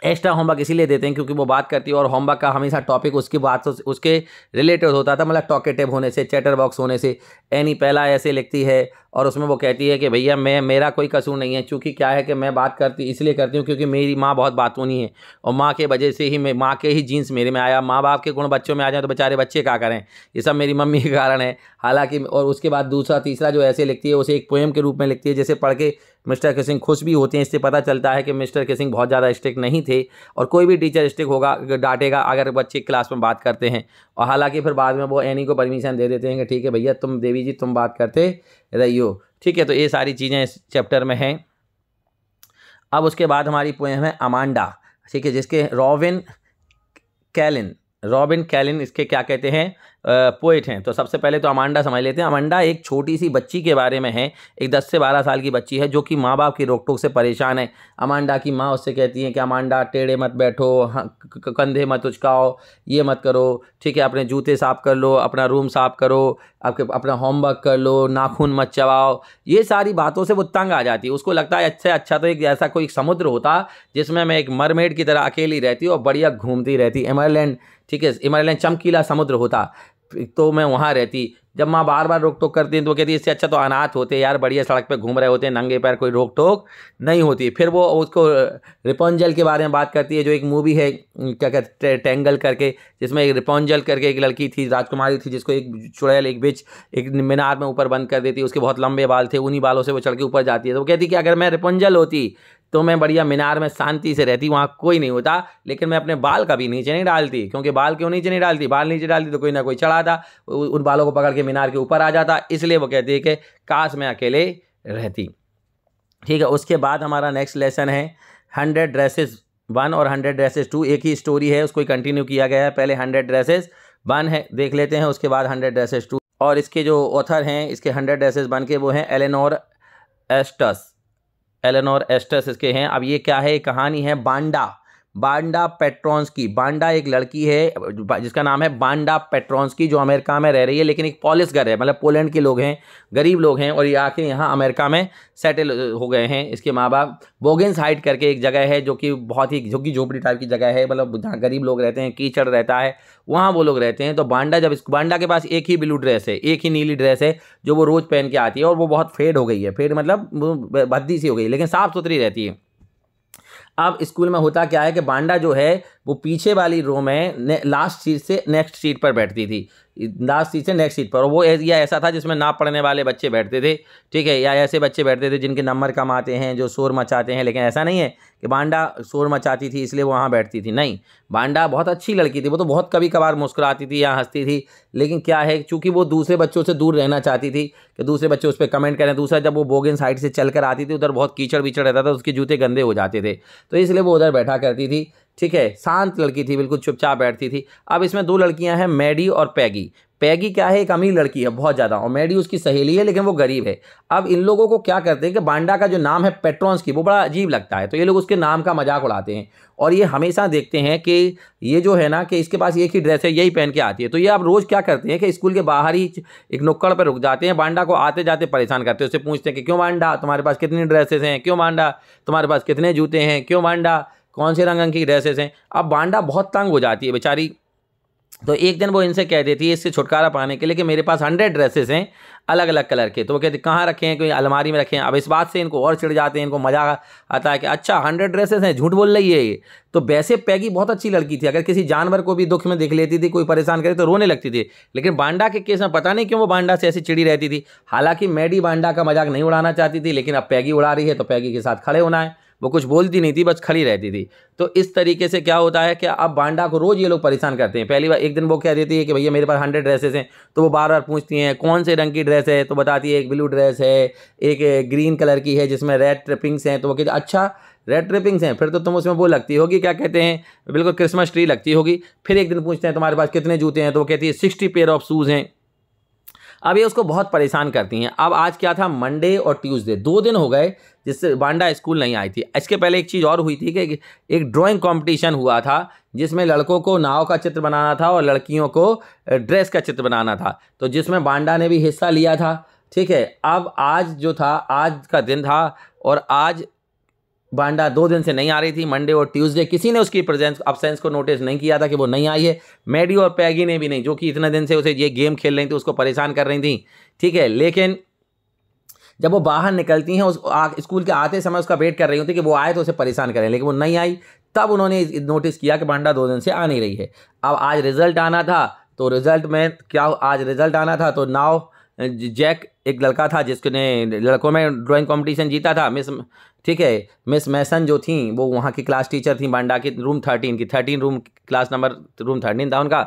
एक्स्ट्रा होमवर्क इसीलिए देते हैं क्योंकि वो बात करती है और होमवर्क का हमेशा टॉपिक उसकी बात उसके रिलेटेड होता था मतलब टॉकेटिव होने से चैटर बॉक्स होने से एनी पहला ऐसे लिखती है और उसमें वो कहती है कि भैया मैं मेरा कोई कसूर नहीं है चूँकि क्या है कि मैं बात करती इसलिए करती हूँ क्योंकि मेरी माँ बहुत बातूनी है और माँ के वजह से ही मैं माँ के ही जीन्स मेरे में आया माँ बाप के गुण बच्चों में आ जाए तो बेचारे बच्चे क्या करें ये सब मेरी मम्मी के कारण है हालाँकि और उसके बाद दूसरा तीसरा जो ऐसे लिखती है उसे एक पोएम के रूप में लिखती है जैसे पढ़ के मिस्टर सिंह खुश भी होते हैं इससे पता चलता है कि मिस्टर सिंह बहुत ज़्यादा स्ट्रिक नहीं थे और कोई भी टीचर स्ट्रिक होगा डांटेगा अगर बच्चे क्लास में बात करते हैं और हालांकि फिर बाद में वो एनी को परमिशन दे देते हैं कि ठीक है भैया तुम देवी जी तुम बात करते रहियो ठीक है तो ये सारी चीज़ें इस चैप्टर में हैं अब उसके बाद हमारी पोएम है अमांडा ठीक है जिसके रॉबिन कैलिन रॉबिन कैलिन इसके क्या कहते हैं पोइट हैं तो सबसे पहले तो अमांडा समझ लेते हैं अमांडा एक छोटी सी बच्ची के बारे में है एक दस से बारह साल की बच्ची है जो कि माँ बाप की रोक टोक से परेशान है अमांडा की माँ उससे कहती है कि अमांडा टेढ़े मत बैठो कंधे मत उचकाओ ये मत करो ठीक है अपने जूते साफ़ कर लो अपना रूम साफ़ करो आपके अपना होमवर्क कर लो नाखून मत चबाओ ये सारी बातों से वो तंग आ जाती है उसको लगता है अच्छा अच्छा तो एक ऐसा कोई समुद्र होता जिसमें मैं एक मरमेड की तरह अकेली रहती और बढ़िया घूमती रहती एमरलैंड ठीक है इमरलैंड चमकीला समुद्र होता तो मैं वहाँ रहती जब माँ बार बार रोक टोक करती हैं तो वो कहती है इससे अच्छा तो अनाथ होते यार बढ़िया सड़क पे घूम रहे होते हैं नंगे पैर कोई रोक टोक नहीं होती फिर वो उसको रिपोंजल के बारे में बात करती है जो एक मूवी है क्या कहते टेंगल करके जिसमें एक रिपोंजल करके एक लड़की थी राजकुमारी थी जिसको एक चुड़ैल एक बिच एक मीनार में ऊपर बंद कर देती उसके बहुत लंबे बाल थे उन्हीं बालों से वो चढ़ के ऊपर जाती है तो वो कहती कि अगर मैं रिपोंजल होती तो मैं बढ़िया मीनार में शांति से रहती वहाँ कोई नहीं होता लेकिन मैं अपने बाल कभी नीचे नहीं डालती क्योंकि बाल क्यों नीचे नहीं डालती बाल नीचे डालती तो कोई ना कोई चढ़ाता उन बालों को पकड़ के मीनार के ऊपर आ जाता इसलिए वो कहती है कि काश मैं अकेले रहती ठीक है उसके बाद हमारा नेक्स्ट लेसन है हंड्रेड ड्रेसेस वन और हंड्रेड ड्रेसेस टू एक ही स्टोरी है उसको कंटिन्यू किया गया है पहले हंड्रेड ड्रेसेस वन है देख लेते हैं उसके बाद हंड्रेड ड्रेसेस टू और इसके जो ऑथर हैं इसके हंड्रेड ड्रेसेस बन के वो हैं एलेनोर एस्टस एलेनोर एस्टस इसके हैं अब ये क्या है कहानी है बांडा बांडा पेट्रॉन्स की बांडा एक लड़की है जिसका नाम है बांडा पेट्रॉन्स की जो अमेरिका में रह रही है लेकिन एक पॉलिस घर है मतलब पोलैंड के लोग हैं गरीब लोग हैं और ये आके यहाँ अमेरिका में सेटल हो गए हैं इसके माँ बाप बोगेंस हाइट करके एक जगह है जो कि बहुत ही झुग्गी झोपड़ी टाइप की जगह है मतलब जहाँ गरीब लोग रहते हैं कीचड़ रहता है वहाँ वो लोग रहते हैं तो बांडा जब बांडा के पास एक ही ब्लू ड्रेस है एक ही नीली ड्रेस है जो वो रोज़ पहन के आती है और वो बहुत फेड हो गई है फेड मतलब भद्दी सी हो गई लेकिन साफ़ सुथरी रहती है अब स्कूल में होता क्या है कि बांडा जो है वो पीछे वाली रो में लास्ट सीट से नेक्स्ट सीट पर बैठती थी लास्ट सीट से नेक्स्ट सीट पर वो या ऐसा था जिसमें ना पढ़ने वाले बच्चे बैठते थे ठीक है या ऐसे बच्चे बैठते थे जिनके नंबर कम आते हैं जो शोर मचाते हैं लेकिन ऐसा नहीं है कि बांडा शोर मचाती थी इसलिए वो वहाँ बैठती थी नहीं बांडा बहुत अच्छी लड़की थी वो तो बहुत कभी कभार मुस्कुराती थी या हंसती थी लेकिन क्या है चूँकि वो दूसरे बच्चों से दूर रहना चाहती थी कि दूसरे बच्चे उस पर कमेंट करें दूसरा जब वो बोगिन साइड से चल कर आती थी उधर बहुत कीचड़ वीचड़ रहता था उसके जूते गंदे हो जाते थे तो इसलिए वो उधर बैठा करती थी ठीक है शांत लड़की थी बिल्कुल चुपचाप बैठती थी अब इसमें दो लड़कियां हैं मैडी और पैगी पैगी क्या है एक अमीर लड़की है बहुत ज़्यादा और मैडी उसकी सहेली है लेकिन वो गरीब है अब इन लोगों को क्या करते हैं कि बांडा का जो नाम है पेट्रॉन्स की वो बड़ा अजीब लगता है तो ये लोग उसके नाम का मजाक उड़ाते हैं और ये हमेशा देखते हैं कि ये जो है ना कि इसके पास एक ही ड्रेस है यही पहन के आती है तो ये आप रोज़ क्या करते हैं कि स्कूल के बाहर ही एक नुक्कड़ पर रुक जाते हैं बांडा को आते जाते परेशान करते हैं उससे पूछते हैं कि क्यों बांडा तुम्हारे पास कितनी ड्रेसेस हैं क्यों बांडा तुम्हारे पास कितने जूते हैं क्यों बांडा कौन से रंग की ड्रेसेस हैं अब बांडा बहुत तंग हो जाती है बेचारी तो एक दिन वो इनसे कह देती है इससे छुटकारा पाने के लिए कि मेरे पास हंड्रेड ड्रेसेस हैं अलग अलग कलर के तो वो कहते कहाँ रखे हैं कोई अलमारी में रखे हैं अब इस बात से इनको और चिड़ जाते हैं इनको मज़ा आता है कि अच्छा हंड्रेड ड्रेसेस हैं झूठ बोल रही है ये तो वैसे पैगी बहुत अच्छी लड़की थी अगर किसी जानवर को भी दुख में देख लेती थी कोई परेशान करे तो रोने लगती थी लेकिन बांडा के केस में पता नहीं क्यों वो बांडा से ऐसी चिड़ी रहती थी हालांकि मैडी बांडा का मजाक नहीं उड़ाना चाहती थी लेकिन अब पैगी उड़ा रही है तो पैगी के साथ खड़े होना है वो कुछ बोलती नहीं थी बस खड़ी रहती थी तो इस तरीके से क्या होता है कि अब बांडा को रोज़ ये लोग परेशान करते हैं पहली बार एक दिन वो कह देती है कि भैया मेरे पास हंड्रेड ड्रेसेस हैं तो वो बार बार पूछती हैं कौन से रंग की ड्रेस है तो बताती है एक ब्लू ड्रेस है एक ग्रीन कलर की है जिसमें रेड ट्रिपिंग्स हैं तो वो कहते अच्छा रेड ट्रिपिंग्स हैं फिर तो तुम उसमें वो लगती होगी क्या कहते हैं बिल्कुल क्रिसमस ट्री लगती होगी फिर एक दिन पूछते हैं तुम्हारे पास कितने जूते हैं तो वो कहती है सिक्सटी पेयर ऑफ शूज़ हैं अब ये उसको बहुत परेशान करती हैं अब आज क्या था मंडे और ट्यूसडे दो दिन हो गए जिससे बांडा स्कूल नहीं आई थी इसके पहले एक चीज़ और हुई थी कि एक ड्राइंग कंपटीशन हुआ था जिसमें लड़कों को नाव का चित्र बनाना था और लड़कियों को ड्रेस का चित्र बनाना था तो जिसमें बांडा ने भी हिस्सा लिया था ठीक है अब आज जो था आज का दिन था और आज बांडा दो दिन से नहीं आ रही थी मंडे और ट्यूसडे किसी ने उसकी प्रेजेंस अपसेंस को नोटिस नहीं किया था कि वो नहीं आई है मैडी और पैगी ने भी नहीं जो कि इतने दिन से उसे ये गेम खेल रही थी उसको परेशान कर रही थी ठीक है लेकिन जब वो बाहर निकलती हैं उस स्कूल के आते समय उसका वेट कर रही होती कि वो आए तो उसे परेशान करें लेकिन वो नहीं आई तब उन्होंने नोटिस किया कि बांडा दो दिन से आ नहीं रही है अब आज रिजल्ट आना था तो रिजल्ट में क्या आज रिजल्ट आना था तो नाव जैक एक लड़का था जिसने लड़कों में ड्राइंग कंपटीशन जीता था मिस ठीक है मिस मैसन जो थी वो वहाँ की क्लास टीचर थी बांडा की रूम थर्टीन की thirteen room class number room thirteen था उनका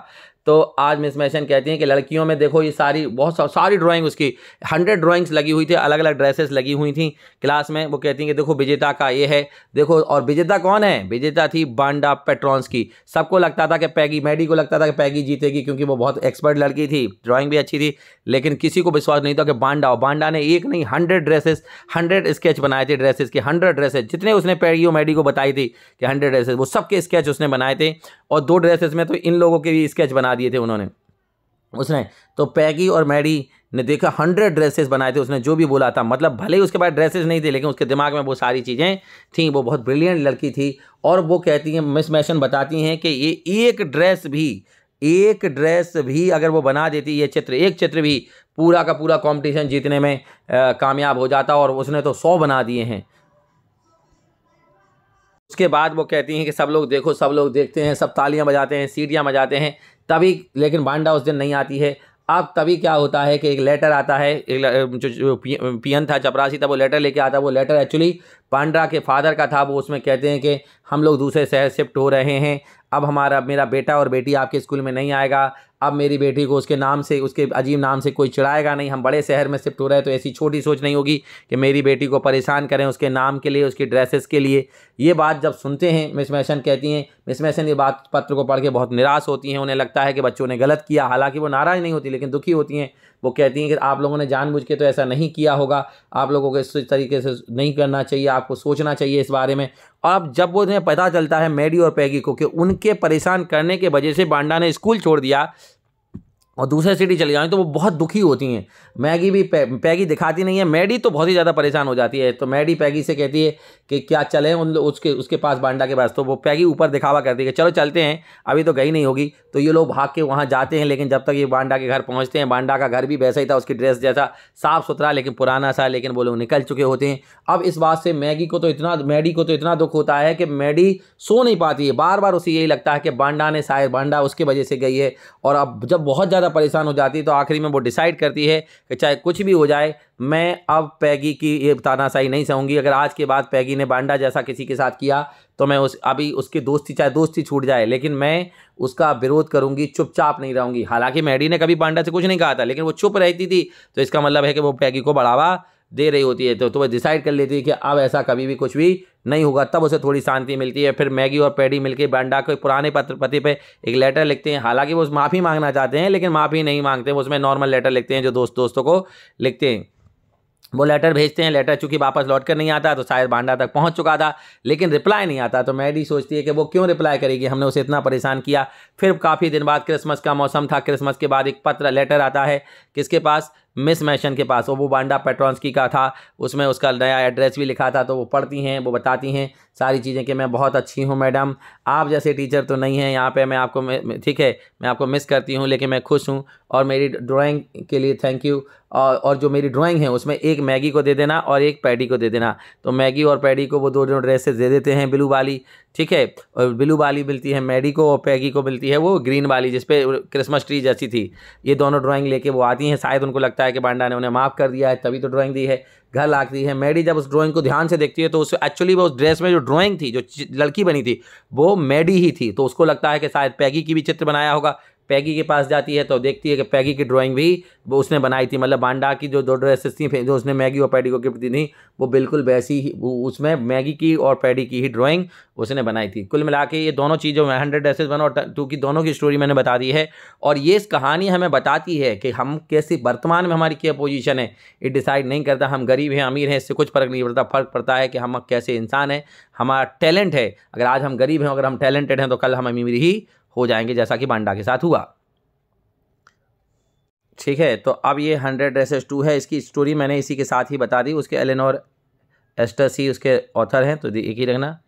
तो आज मिस मैशन कहती हैं कि लड़कियों में देखो ये सारी बहुत सारी ड्राइंग उसकी हंड्रेड ड्राइंग्स लगी हुई थी अलग अलग ड्रेसेस लगी हुई थी क्लास में वो कहती हैं कि देखो विजेता का ये है देखो और विजेता कौन है विजेता थी बांडा पेट्रॉन्स की सबको लगता था कि पैगी मैडी को लगता था कि पैगी जीतेगी क्योंकि वो बहुत एक्सपर्ट लड़की थी ड्राॅइंग भी अच्छी थी लेकिन किसी को विश्वास नहीं था कि बांडा बांडा ने एक नहीं हंड्रेड ड्रेसेस हंड्रेड स्केच बनाए थे ड्रेसेस के हंड्रेड ड्रेसेस जितने उसने पैगी और मैडी को बताई थी कि हंड्रेड ड्रेसेस वो सबके स्केच उसने बनाए थे और दो ड्रेसेस में तो इन लोगों के भी स्केच बना दिए थे उन्होंने उसने तो पैगी और मैडी ने देखा हंड्रेड ड्रेसेस बनाए थे उसने जो भी बोला था मतलब भले ही उसके पास ड्रेसेस नहीं थे लेकिन उसके दिमाग में वो सारी चीज़ें थी वो बहुत ब्रिलियंट लड़की थी और वो कहती हैं मिस मैशन बताती हैं कि ये एक ड्रेस भी एक ड्रेस भी अगर वो बना देती ये चित्र एक चित्र भी पूरा का पूरा कॉम्पिटिशन जीतने में कामयाब हो जाता और उसने तो सौ बना दिए हैं उसके बाद वो कहती हैं कि सब लोग देखो सब लोग देखते हैं सब तालियां बजाते हैं सीटियां बजाते हैं तभी लेकिन बांडा उस दिन नहीं आती है अब तभी क्या होता है कि एक लेटर आता है एक जो, जो पियन था चपरासी था वो लेटर लेके आता वो लेटर एक्चुअली पांड्रा के फादर का था वो उसमें कहते हैं कि हम लोग दूसरे शहर शिफ्ट हो रहे हैं अब हमारा मेरा बेटा और बेटी आपके स्कूल में नहीं आएगा अब मेरी बेटी को उसके नाम से उसके अजीब नाम से कोई चिढ़ाएगा नहीं हम बड़े शहर में शिफ्ट हो रहे हैं तो ऐसी छोटी सोच नहीं होगी कि मेरी बेटी को परेशान करें उसके नाम के लिए उसकी ड्रेसेस के लिए ये बात जब सुनते हैं मिस मैसन कहती हैं मिस मैसन ये बात पत्र को पढ़ के बहुत निराश होती हैं उन्हें लगता है कि बच्चों ने गलत किया हालाँकि वो नाराज़ नहीं होती लेकिन दुखी होती हैं वो कहती हैं कि आप लोगों ने जानबूझ के तो ऐसा नहीं किया होगा आप लोगों को इस तरीके से नहीं करना चाहिए आपको सोचना चाहिए इस बारे में और अब जब वो उन्हें पता चलता है मैडी और पैगी को कि उनके परेशान करने के वजह से बांडा ने स्कूल छोड़ दिया और दूसरे सिटी चले जाएँ तो वो बहुत दुखी होती हैं मैगी भी पै, पैगी दिखाती नहीं है मैडी तो बहुत ही ज़्यादा परेशान हो जाती है तो मैडी पैगी से कहती है कि क्या चलें उन उसके उसके पास बांडा के पास तो वो पैगी ऊपर दिखावा करती है चलो चलते हैं अभी तो गई नहीं होगी तो ये लोग भाग के वहाँ जाते हैं लेकिन जब तक ये बांडा के घर पहुँचते हैं बांडा का घर भी वैसा ही था उसकी ड्रेस जैसा साफ़ सुथरा लेकिन पुराना सा लेकिन वो लोग निकल चुके होते हैं अब इस बात से मैगी को तो इतना मैडी को तो इतना दुख होता है कि मैडी सो नहीं पाती है बार बार उसे यही लगता है कि बांडा ने शायद बांडा उसके वजह से गई है और अब जब बहुत ज़्यादा परेशान हो जाती है तो आखिरी में वो डिसाइड करती है कि चाहे कुछ भी हो जाए मैं अब पैगी की ये तानाशाही नहीं सहूँगी अगर आज के बाद पैगी ने बांडा जैसा किसी के साथ किया तो मैं उस अभी उसकी दोस्ती चाहे दोस्ती छूट जाए लेकिन मैं उसका विरोध करूँगी चुपचाप नहीं रहूँगी हालांकि मैडी ने कभी बांडा से कुछ नहीं कहा था लेकिन वो चुप रहती थी तो इसका मतलब है कि वो पैगी को बढ़ावा दे रही होती है तो तो वह डिसाइड कर लेती है कि अब ऐसा कभी भी कुछ भी नहीं होगा तब उसे थोड़ी शांति मिलती है फिर मैगी और पैडी मिलकर बंडा के पुराने पत्र पति पे एक लेटर लिखते हैं हालांकि वो माफ़ी मांगना चाहते हैं लेकिन माफ़ी नहीं मांगते वो उसमें नॉर्मल लेटर लिखते हैं जो दोस्त दोस्तों को लिखते हैं वो लेटर भेजते हैं लेटर चूंकि वापस लौट कर नहीं आता तो शायद बांडा तक पहुंच चुका था लेकिन रिप्लाई नहीं आता तो मैडी सोचती है कि वो क्यों रिप्लाई करेगी हमने उसे इतना परेशान किया फिर काफ़ी दिन बाद क्रिसमस का मौसम था क्रिसमस के बाद एक पत्र लेटर आता है किसके पास मिस मैशन के पास वो बांडा की का था उसमें उसका नया एड्रेस भी लिखा था तो वो पढ़ती हैं वो बताती हैं सारी चीज़ें कि मैं बहुत अच्छी हूँ मैडम आप जैसे टीचर तो नहीं हैं यहाँ पे मैं आपको ठीक है मैं आपको मिस करती हूँ लेकिन मैं खुश हूँ और मेरी ड्राइंग के लिए थैंक यू और और जो मेरी ड्राइंग है उसमें एक मैगी को दे देना और एक पैडी को दे देना तो मैगी और पैडी को वो दो दोनों ड्रेसेस दे देते हैं ब्लू वाली ठीक है और ब्लू वाली मिलती है मैडी को और पैगी को मिलती है वो ग्रीन वाली जिसपे क्रिसमस ट्री जैसी थी ये दोनों ड्राइंग लेके वो आती हैं शायद उनको लगता है कि बांडा ने उन्हें माफ़ कर दिया है तभी तो ड्राइंग दी है घर लाती है मैडी जब उस ड्राइंग को ध्यान से देखती है तो उस एक्चुअली वो उस ड्रेस में जो ड्राइंग थी जो लड़की बनी थी वो मैडी ही थी तो उसको लगता है कि शायद पैगी की भी चित्र बनाया होगा पैगी के पास जाती है तो देखती है कि पैगी की ड्राइंग भी वो उसने बनाई थी मतलब बांडा की जो दो ड्रेसेस थी जो उसने मैगी और पैडी को गिफ्ट दी थी वो बिल्कुल वैसी ही वो उसमें मैगी की और पैडी की ही ड्राइंग उसने बनाई थी कुल मिला के ये दोनों चीज़ों में हंड्रेड ड्रेसेस बनाओ टू की दोनों की स्टोरी मैंने बता दी है और ये इस कहानी हमें बताती है कि हम कैसी वर्तमान में हमारी क्या पोजिशन है ये डिसाइड नहीं करता हम गरीब हैं अमीर हैं इससे कुछ फ़र्क नहीं पड़ता फ़र्क पड़ता है कि हम कैसे इंसान हैं हमारा टैलेंट है अगर आज हम गरीब हैं अगर हम टैलेंटेड हैं तो कल हम अमीर ही हो जाएंगे जैसा कि बांडा के साथ हुआ ठीक है तो अब ये हंड्रेड ड्रेसेस टू है इसकी स्टोरी मैंने इसी के साथ ही बता दी उसके एलेनोर एस्टर ही उसके ऑथर हैं तो एक ही रखना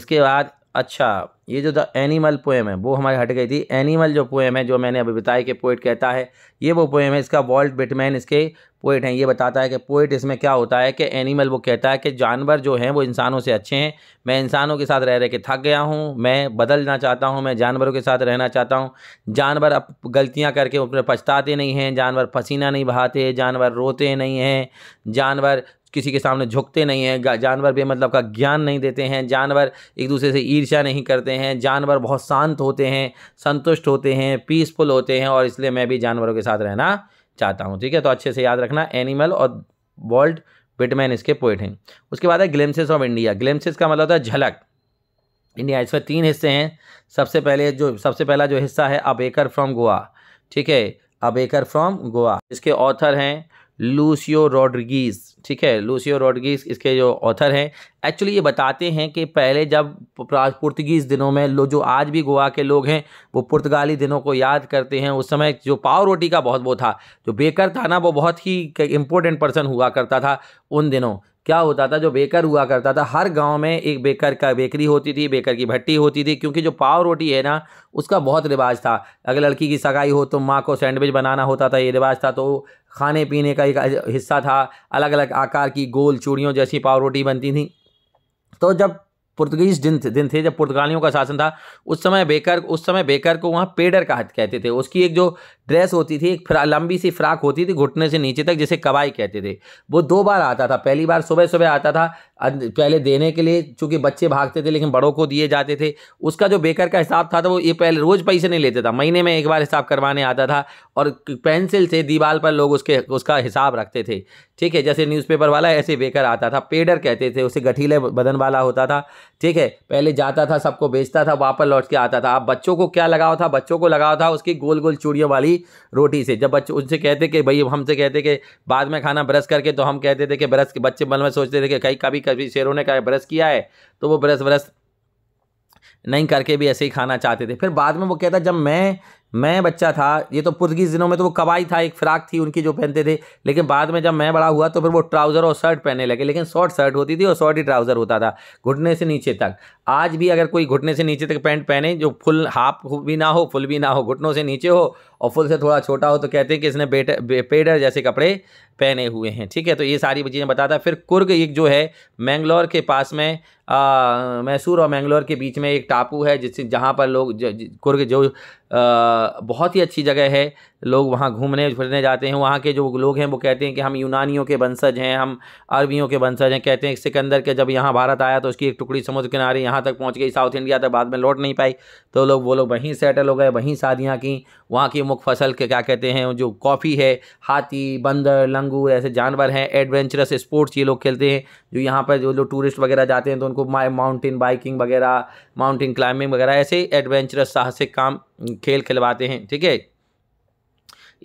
उसके बाद अच्छा ये जो द एनिमल पोएम है वो हमारी हट गई थी एनिमल जो पोएम है जो मैंने अभी बताया कि पोइट कहता है ये वो पोएम है इसका वॉल्ट बिटमैन इसके पोइट हैं ये बताता है कि पोइट इसमें क्या होता है कि एनिमल वो कहता है कि जानवर जो हैं वो इंसानों से अच्छे हैं मैं इंसानों के साथ रह रह के थक गया हूँ मैं बदलना चाहता हूँ मैं जानवरों के साथ रहना चाहता हूँ जानवर अब गलतियाँ करके उन पछताते नहीं हैं जानवर पसीना नहीं बहाते जानवर रोते नहीं हैं जानवर किसी के सामने झुकते नहीं हैं जानवर बेमतलब का ज्ञान नहीं देते हैं जानवर एक दूसरे से ईर्ष्या नहीं करते हैं जानवर बहुत शांत होते हैं संतुष्ट होते हैं पीसफुल होते हैं और इसलिए मैं भी जानवरों के साथ रहना चाहता हूँ ठीक है तो अच्छे से याद रखना एनिमल और वर्ल्ड बिटमैन इसके पोइट हैं उसके बाद है ग्लेम्सेस ऑफ इंडिया ग्लेम्सेस का मतलब होता है झलक इंडिया इसमें तीन हिस्से हैं सबसे पहले जो सबसे पहला जो हिस्सा है अबेकर फ्रॉम गोवा ठीक है अबेकर फ्रॉम गोवा इसके ऑथर हैं लूसियो रॉड्रिगीज़ ठीक है लूसियो रॉड्रिगीज़ इसके जो ऑथर हैं एक्चुअली ये बताते हैं कि पहले जब पुर्तगीज़ दिनों में लोग जो आज भी गोवा के लोग हैं वो पुर्तगाली दिनों को याद करते हैं उस समय जो पाव रोटी का बहुत वो था जो बेकर था ना वो बहुत ही इम्पोर्टेंट पर्सन हुआ करता था उन दिनों क्या होता था जो बेकर हुआ करता था हर गांव में एक बेकर का बेकरी होती थी बेकर की भट्टी होती थी क्योंकि जो पाव रोटी है ना उसका बहुत रिवाज था अगर लड़की की सगाई हो तो माँ को सैंडविच बनाना होता था ये रिवाज था तो खाने पीने का एक हिस्सा था अलग अलग आकार की गोल चूड़ियों जैसी पाव रोटी बनती थी तो जब पुर्तगीज दिन थे दिन थे जब पुर्तगालियों का शासन था उस समय बेकर उस समय बेकर को वहाँ पेडर कहा कहते थे उसकी एक जो ड्रेस होती थी एक लंबी सी फ्राक होती थी घुटने से नीचे तक जिसे कवाई कहते थे वो दो बार आता था पहली बार सुबह सुबह आता था पहले देने के लिए चूँकि बच्चे भागते थे लेकिन बड़ों को दिए जाते थे उसका जो बेकर का हिसाब था तो वो ये पहले रोज़ पैसे नहीं लेते था महीने में एक बार हिसाब करवाने आता था और पेंसिल से दीवार पर लोग उसके उसका हिसाब रखते थे ठीक है जैसे न्यूज़पेपर वाला ऐसे बेकर आता था पेडर कहते थे उसे गठीले बदन वाला होता था ठीक है पहले जाता था सबको बेचता था वापस लौट के आता था अब बच्चों को क्या लगाव था बच्चों को लगाव था उसकी गोल गोल चूड़ियों वाली रोटी से जब बच्चे उनसे कहते कि भाई हमसे कहते कि बाद में खाना ब्रश करके तो हम कहते थे कि ब्रश बच्चे मन में सोचते थे कि कहीं कभी कभी शेरों ने ब्रश किया है तो वो ब्रश व्रश नहीं करके भी ऐसे ही खाना चाहते थे फिर बाद में वो कहता जब मैं मैं बच्चा था ये तो पुर्तगीज दिनों में तो वो कबाई था एक फ़्राक थी उनकी जो पहनते थे लेकिन बाद में जब मैं बड़ा हुआ तो फिर वो ट्राउज़र और शर्ट पहनने लगे लेकिन शॉर्ट शर्ट होती थी और शॉर्ट ही ट्राउज़र होता था घुटने से नीचे तक आज भी अगर कोई घुटने से नीचे तक पैंट पहने जो फुल हाफ भी ना हो फुल भी ना हो घुटनों से नीचे हो और फुल से थोड़ा छोटा हो तो कहते हैं कि इसने बेटर पेडर जैसे कपड़े पहने हुए हैं ठीक है तो ये सारी चीज़ें बताता फिर कुर्ग एक जो है मैंगलोर के पास में मैसूर और मैंगलोर के बीच में एक टापू है जिससे जहाँ पर लोग कुर्ग जो बहुत ही अच्छी जगह है लोग वहाँ घूमने फिरने जाते हैं वहाँ के जो लोग हैं वो कहते हैं कि हम यूनानियों के वंशज हैं हम अरबियों के वंशज हैं कहते हैं सिकंदर के जब यहाँ भारत आया तो उसकी एक टुकड़ी समुद्र किनारे यहाँ तक पहुँच गई साउथ इंडिया तक बाद में लौट नहीं पाई तो लोग वो लोग वहीं सेटल हो गए वहीं शादियाँ की वहाँ की मुख्य फसल के क्या कहते हैं जो कॉफ़ी है हाथी बंदर लंगूर ऐसे जानवर हैं एडवेंचरस स्पोर्ट्स ये लोग खेलते हैं जो यहाँ पर जो लोग टूरिस्ट वगैरह जाते हैं तो उनको माउंटेन बाइकिंग वगैरह माउंटेन क्लाइंबिंग वगैरह ऐसे एडवेंचरस साहसिक काम खेल खिलवाते हैं ठीक है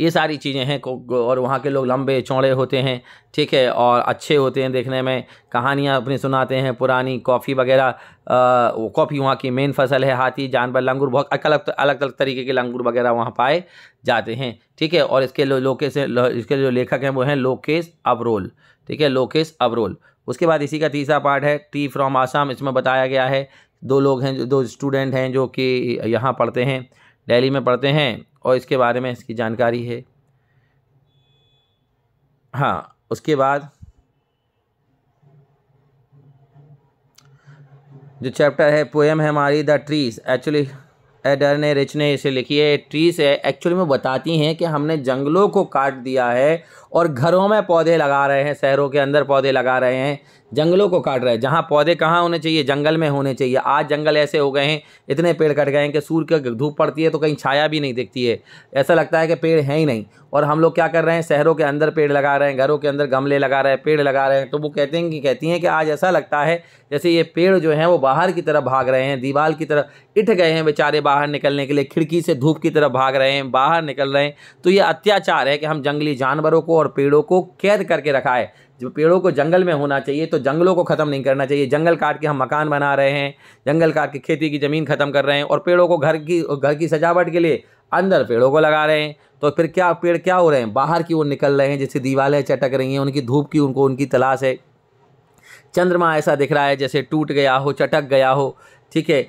ये सारी चीज़ें हैं और वहाँ के लोग लंबे चौड़े होते हैं ठीक है और अच्छे होते हैं देखने में कहानियाँ अपनी सुनाते हैं पुरानी कॉफ़ी वगैरह कॉफ़ी वहाँ की मेन फसल है हाथी जानवर लंगूर बहुत अलग अलग अलग तरीके के लंगूर वगैरह वहाँ पाए जाते हैं ठीक है और इसके लोकेश लो, इसके जो लेखक हैं वो हैं लोकेश अबरोल ठीक है लोकेश अबरोल उसके बाद इसी का तीसरा पार्ट है टी फ्रॉम आसाम इसमें बताया गया है दो लोग हैं दो स्टूडेंट हैं जो कि यहाँ पढ़ते हैं डेली में पढ़ते हैं और इसके बारे में इसकी जानकारी है हाँ उसके बाद जो चैप्टर है पोएम है हमारी the trees actually Adrienne Rich ने इसे लिखी है ट्रीज है एक्चुअली में बताती हैं कि हमने जंगलों को काट दिया है और घरों में पौधे लगा रहे हैं शहरों के अंदर पौधे लगा रहे हैं जंगलों को काट रहे हैं जहाँ पौधे कहाँ होने चाहिए जंगल में होने चाहिए आज जंगल ऐसे हो गए हैं इतने पेड़ कट गए हैं कि सूर्य की धूप पड़ती है तो कहीं छाया भी नहीं दिखती है ऐसा लगता है कि पेड़ हैं ही नहीं और हम लोग क्या कर रहे हैं शहरों के अंदर पेड़ लगा रहे हैं घरों के अंदर गमले लगा रहे हैं पेड़ लगा रहे हैं तो वो कहते हैं कि कहती हैं कि आज ऐसा लगता है जैसे ये पेड़ जो हैं वो बाहर की तरफ भाग रहे हैं दीवार की तरफ इट गए हैं बेचारे बाहर निकलने के लिए खिड़की से धूप की तरफ भाग रहे हैं बाहर निकल रहे हैं तो ये अत्याचार है कि हम जंगली जानवरों को और पेड़ों को कैद करके रखा है जो पेड़ों को जंगल में होना चाहिए तो जंगलों को ख़त्म नहीं करना चाहिए जंगल काट के हम मकान बना रहे हैं जंगल काट के खेती की ज़मीन ख़त्म कर रहे हैं और पेड़ों को घर की घर की सजावट के लिए अंदर पेड़ों को लगा रहे हैं तो फिर क्या पेड़ क्या हो रहे हैं बाहर की ओर निकल रहे हैं जैसे दीवारें चटक रही हैं उनकी धूप की उनको उनकी तलाश है चंद्रमा ऐसा दिख रहा है जैसे टूट गया हो चटक गया हो ठीक है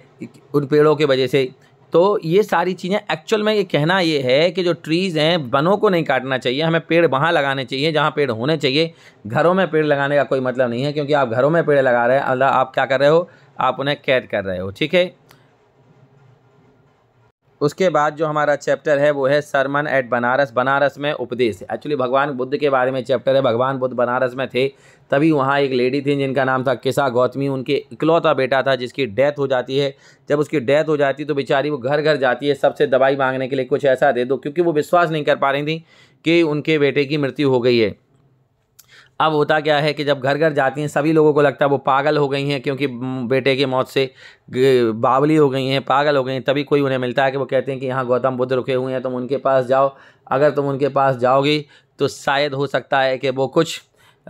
उन पेड़ों के वजह से तो ये सारी चीज़ें एक्चुअल में ये कहना ये है कि जो ट्रीज़ हैं वनों को नहीं काटना चाहिए हमें पेड़ वहाँ लगाने चाहिए जहाँ पेड़ होने चाहिए घरों में पेड़ लगाने का कोई मतलब नहीं है क्योंकि आप घरों में पेड़ लगा रहे हैं अल्लाह आप क्या कर रहे हो आप उन्हें कैद कर रहे हो ठीक है उसके बाद जो हमारा चैप्टर है वो है सरमन एट बनारस बनारस में उपदेश एक्चुअली भगवान बुद्ध के बारे में चैप्टर है भगवान बुद्ध बनारस में थे तभी वहाँ एक लेडी थी जिनका नाम था किसा गौतमी उनके इकलौता बेटा था जिसकी डेथ हो जाती है जब उसकी डेथ हो जाती है तो बेचारी वो घर घर जाती है सबसे दवाई मांगने के लिए कुछ ऐसा दे दो क्योंकि वो विश्वास नहीं कर पा रही थी कि उनके बेटे की मृत्यु हो गई है अब होता क्या है कि जब घर घर जाती हैं सभी लोगों को लगता है वो पागल हो गई हैं क्योंकि बेटे की मौत से बावली हो गई हैं पागल हो गई हैं तभी कोई उन्हें मिलता है कि वो कहते हैं कि यहाँ गौतम बुद्ध रुके हुए हैं तुम उनके पास जाओ अगर तुम उनके पास जाओगी तो शायद हो सकता है कि वो कुछ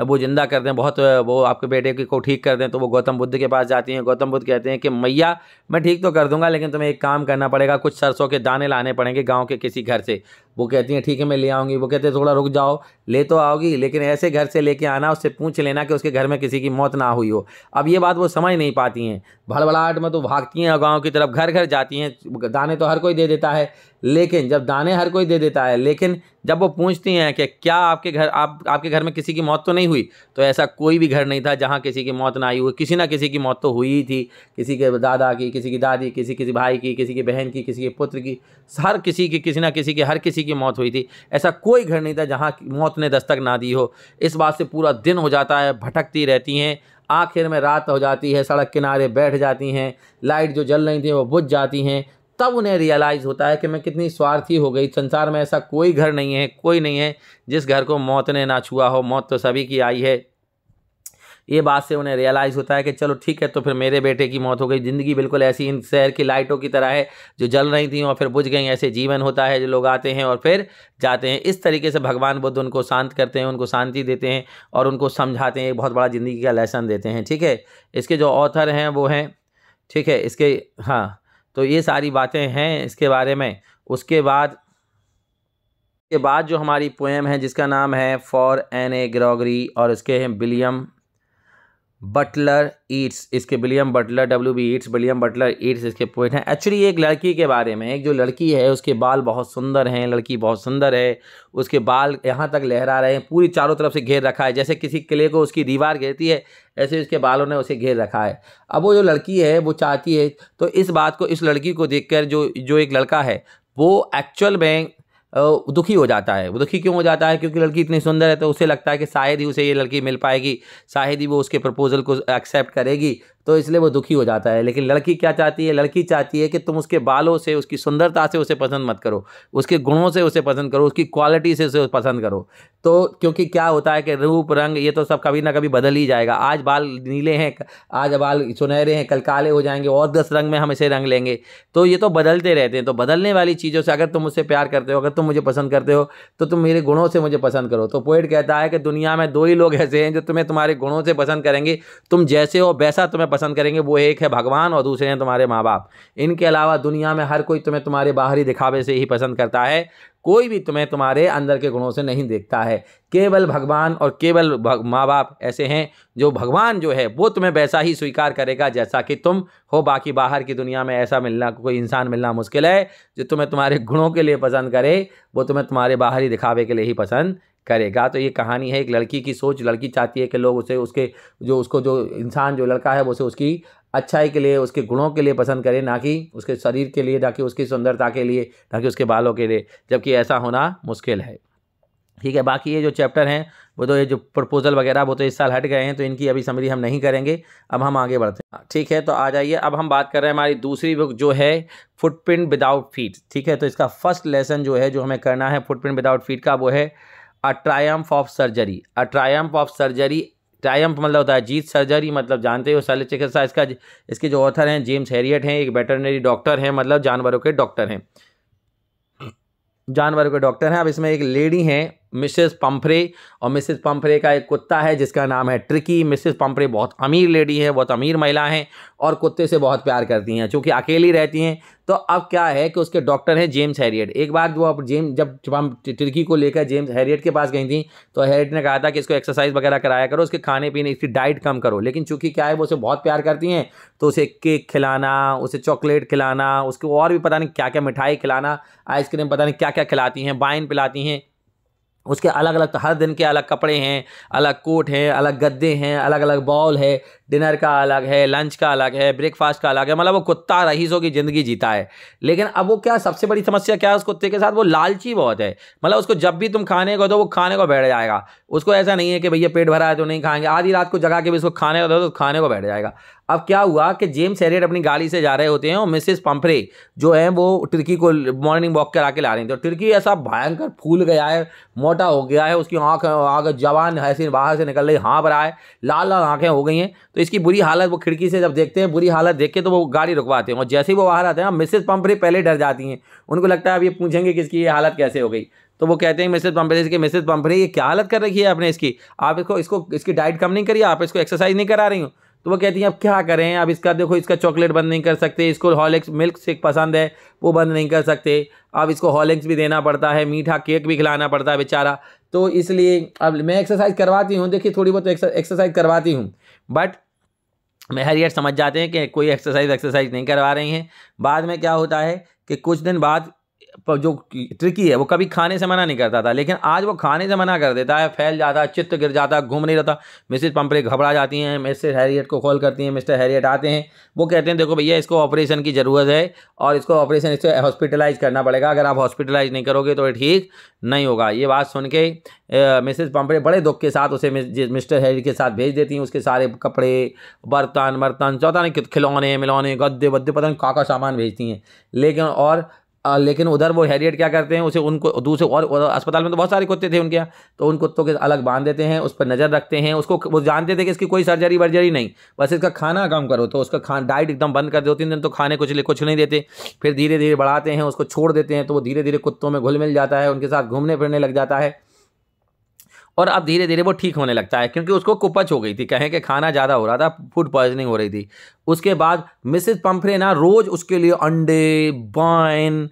वो ज़िंदा कर दें बहुत वो आपके बेटे को ठीक कर दें तो वो गौतम बुद्ध के पास जाती हैं गौतम बुद्ध कहते हैं कि मैया मैं ठीक तो कर दूंगा लेकिन तुम्हें एक काम करना पड़ेगा कुछ सरसों के दाने लाने पड़ेंगे गांव के किसी घर से वो कहती हैं ठीक है मैं ले आऊँगी वो कहते हैं थोड़ा रुक जाओ ले तो आओगी लेकिन ऐसे घर से लेके आना उससे पूछ लेना कि उसके घर में किसी की मौत ना हुई हो अब ये बात वो समझ नहीं पाती हैं भड़बड़ाहट में तो भागती हैं गाँव की तरफ घर घर जाती हैं दाने तो हर कोई दे देता है लेकिन जब दाने हर कोई दे देता है लेकिन जब वो पूछती हैं कि क्या आपके घर आप आपके घर में किसी की मौत तो नहीं हुई तो ऐसा कोई भी घर नहीं था जहाँ किसी की मौत ना आई हुई किसी ना किसी की मौत तो हुई ही थी किसी के दादा की किसी की दादी किसी किसी भाई की किसी की बहन की किसी के पुत्र की हर किसी की किसी ना किसी की हर किसी की मौत हुई थी ऐसा कोई घर नहीं था जहाँ मौत ने दस्तक ना दी हो इस बात से पूरा दिन हो जाता है भटकती रहती हैं आखिर में रात हो जाती है सड़क किनारे बैठ जाती हैं लाइट जो जल रही थी वो बुझ जाती हैं तब उन्हें रियलाइज़ होता है कि मैं कितनी स्वार्थी हो गई संसार में ऐसा कोई घर नहीं है कोई नहीं है जिस घर को मौत ने ना छुआ हो मौत तो सभी की आई है ये बात से उन्हें रियलाइज़ होता है कि चलो ठीक है तो फिर मेरे बेटे की मौत हो गई ज़िंदगी बिल्कुल ऐसी इन शहर की लाइटों की तरह है जो जल रही थी और फिर बुझ गई ऐसे जीवन होता है जो लोग आते हैं और फिर जाते हैं इस तरीके से भगवान बुद्ध उनको शांत करते हैं उनको शांति देते हैं और उनको समझाते हैं एक बहुत बड़ा ज़िंदगी का लेसन देते हैं ठीक है इसके जो ऑथर हैं वो हैं ठीक है इसके हाँ तो ये सारी बातें हैं इसके बारे में उसके बाद के बाद जो हमारी पोएम है जिसका नाम है फॉर एन ए ग्रॉगरी और इसके हैं विलियम बटलर ईट्स इसके William Butler W B Yeats William Butler Yeats इसके पोइट हैं एक्चुअली एक लड़की के बारे में एक जो लड़की है उसके बाल बहुत सुंदर हैं लड़की बहुत सुंदर है उसके बाल यहाँ तक लहरा रहे हैं पूरी चारों तरफ से घेर रखा है जैसे किसी किले को उसकी दीवार घेरती है ऐसे उसके बालों ने उसे घेर रखा है अब वो जो लड़की है वो चाहती है तो इस बात को इस लड़की को देख जो जो एक लड़का है वो एक्चुअल में दुखी हो जाता है वो दुखी क्यों हो जाता है क्योंकि लड़की इतनी सुंदर है तो उसे लगता है कि शायद ही उसे ये लड़की मिल पाएगी शायद ही वो उसके प्रपोज़ल को एक्सेप्ट करेगी तो इसलिए वो दुखी हो जाता है लेकिन लड़की क्या चाहती है लड़की चाहती है कि तुम उसके बालों से उसकी सुंदरता से उसे पसंद मत करो उसके गुणों से उसे पसंद करो उसकी क्वालिटी से उसे पसंद करो तो क्योंकि क्या होता है कि रूप रंग ये तो सब कभी ना कभी बदल ही जाएगा आज बाल नीले हैं आज बाल सुनहरे हैं कल काले हो जाएंगे और दस रंग में हम इसे रंग लेंगे तो ये तो बदलते रहते हैं तो बदलने वाली चीज़ों से अगर तुम मुझसे प्यार करते हो अगर तुम मुझे पसंद करते हो तो तुम मेरे गुणों से मुझे पसंद करो तो पोइट कहता है कि दुनिया में दो ही लोग ऐसे हैं जो तुम्हें तुम्हारे गुणों से पसंद करेंगे तुम जैसे हो वैसा तुम्हें पसंद करेंगे वो एक है भगवान और दूसरे हैं तुम्हारे माँ बाप इनके अलावा दुनिया में हर कोई तुम्हें तुम्हारे बाहरी दिखावे से ही पसंद करता है कोई भी तुम्हें तुम्हारे अंदर के गुणों से नहीं देखता है केवल भगवान और केवल माँ बाप ऐसे हैं जो भगवान जो है वो तुम्हें वैसा ही स्वीकार करेगा जैसा कि तुम हो बाकी बाहर की दुनिया में ऐसा मिलना कोई इंसान मिलना मुश्किल है जो तुम्हें तुम्हारे गुणों के लिए पसंद करे वो तुम्हें तुम्हारे बाहरी दिखावे के लिए ही पसंद करेगा तो ये कहानी है एक लड़की की सोच लड़की चाहती है कि लोग उसे उसके जो उसको जो इंसान जो लड़का है वो उसे उसकी अच्छाई के लिए उसके गुणों के लिए पसंद करें ना कि उसके शरीर के लिए ना कि उसकी सुंदरता के लिए ना कि उसके बालों के लिए जबकि ऐसा होना मुश्किल है ठीक है बाकी ये जो चैप्टर हैं वो तो ये जो प्रपोजल वगैरह वो तो इस साल हट गए हैं तो इनकी अभी समरी हम नहीं करेंगे अब हम आगे बढ़ते हैं ठीक है तो आ जाइए अब हम बात कर रहे हैं हमारी दूसरी बुक जो है फुटप्रिंट विदाउट फीट ठीक है तो इसका फर्स्ट लेसन जो है जो हमें करना है फुटप्रिंट विदाउट फीट का वो है a triumph of surgery a triumph of surgery triumph मतलब होता है जीत सर्जरी मतलब जानते हो शल्य चिकित्सा इसका इसके जो ऑथर हैं जेम्स हैरियट हैं एक वेटरनरी डॉक्टर हैं मतलब जानवरों के डॉक्टर हैं जानवरों के डॉक्टर हैं अब इसमें एक लेडी हैं मिसेस पम्फरे और मिसेस पम्फरे का एक कुत्ता है जिसका नाम है ट्रिकी मिसेस पम्फरे बहुत अमीर लेडी है बहुत अमीर महिला हैं और कुत्ते से बहुत प्यार करती हैं चूँकि अकेली रहती हैं तो अब क्या है कि उसके डॉक्टर हैं जेम्स हैरियट एक बार जो अब जेम जब ट्रिकी को लेकर जेम्स हैरियट के पास गई थी तो हैरियट ने कहा था कि इसको एक्सरसाइज वगैरह कराया करो उसके खाने पीने इसकी डाइट कम करो लेकिन चूँकि क्या है वो उसे बहुत प्यार करती हैं तो उसे केक खिलाना उसे चॉकलेट खिलाना उसको और भी पता नहीं क्या क्या मिठाई खिलाना आइसक्रीम पता नहीं क्या क्या खिलाती हैं बाइन पिलाती हैं उसके अलग अलग तो हर दिन के अलग कपड़े हैं अलग कोट हैं अलग गद्दे हैं अलग अलग बॉल है डिनर का अलग है लंच का अलग है ब्रेकफास्ट का अलग है मतलब वो कुत्ता रईसों की ज़िंदगी जीता है लेकिन अब वो क्या सबसे बड़ी समस्या क्या है उस कुत्ते के साथ वो लालची बहुत है मतलब उसको जब भी तुम खाने को दो वो खाने को बैठ जाएगा उसको ऐसा नहीं है कि भैया पेट भरा है तो नहीं खाएंगे आधी रात को जगा के भी उसको खाने को दो तो खाने को बैठ जाएगा अब क्या हुआ कि जेम्स हेरियड अपनी गाड़ी से जा रहे होते हैं और मिसेस पंपरे जो है वो टिर्की को मॉर्निंग वॉक करा के ला रही थी और टिर्की ऐसा भयंकर फूल गया है मोटा हो गया है उसकी आँख आँख जवान ऐसी बाहर से निकल रही हाँ पर आए लाल लाल आँखें हो गई हैं तो तो इसकी बुरी हालत वो खिड़की से जब देखते हैं बुरी हालत देख के तो वो गाड़ी रुकवाते हैं और जैसे ही वो बाहर आते हैं मिसेज पंपरे पहले डर जाती हैं उनको लगता है अब ये पूछेंगे कि इसकी ये हालत कैसे हो गई तो वो कहते हैं मिसेज पंपरे इसके मिसेज पंपरे ये क्या हालत कर रखी है आपने इसकी आप इसको इसको इसकी डाइट कम नहीं करी आप इसको एक्सरसाइज नहीं करा रही हूँ तो वो कहती हैं अब क्या करें अब इसका देखो इसका चॉकलेट बंद नहीं कर सकते इसको हॉलिक्स मिल्क शेक पसंद है वो बंद नहीं कर सकते अब इसको हॉलिक्स भी देना पड़ता है मीठा केक भी खिलाना पड़ता है बेचारा तो इसलिए अब मैं एक्सरसाइज करवाती हूँ देखिए थोड़ी बहुत एक्सरसाइज करवाती हूँ बट मैहरियत समझ जाते हैं कि कोई एक्सरसाइज एक्सरसाइज नहीं करवा रही हैं बाद में क्या होता है कि कुछ दिन बाद जो ट्रिकी है वो कभी खाने से मना नहीं करता था लेकिन आज वो खाने से मना कर देता है फैल जाता है चित्त गिर जाता है घूम नहीं रहता मिसेज पंपरे घबरा जाती हैं मिसेज हैरियट को कॉल करती हैं मिस्टर हैरियट आते हैं वो कहते हैं देखो भैया इसको ऑपरेशन की ज़रूरत है और इसको ऑपरेशन इससे हॉस्पिटलाइज करना पड़ेगा अगर आप हॉस्पिटलाइज नहीं करोगे तो ठीक नहीं होगा ये बात सुन के मिसेज पंपरे बड़े दुख के साथ उसे मिस्टर हैरियट के साथ भेज देती हैं उसके सारे कपड़े बर्तन बर्तन चौथा नहीं खिलौने मिलौने गद्दे वद्दे पता नहीं काका सामान भेजती हैं लेकिन और लेकिन उधर वो हैरियट क्या करते हैं उसे उनको दूसरे और, अस्पताल में तो बहुत सारे कुत्ते थे उनके यहाँ तो उन कुत्तों के अलग बांध देते हैं उस पर नज़र रखते हैं उसको वो जानते थे कि इसकी कोई सर्जरी वर्जरी नहीं बस इसका खाना कम करो तो उसका खा डाइट एकदम बंद कर दो तीन दिन तो खाने कुछ कुछ नहीं देते फिर धीरे धीरे बढ़ाते हैं उसको छोड़ देते हैं तो वो धीरे धीरे कुत्तों में घुल मिल जाता है उनके साथ घूमने फिरने लग जाता है और अब धीरे धीरे वो ठीक होने लगता है क्योंकि उसको कुपच हो गई थी कहें कि खाना ज़्यादा हो रहा था फूड पॉइजनिंग हो रही थी उसके बाद मिसेज पंफरे ना रोज़ उसके लिए अंडे बाइन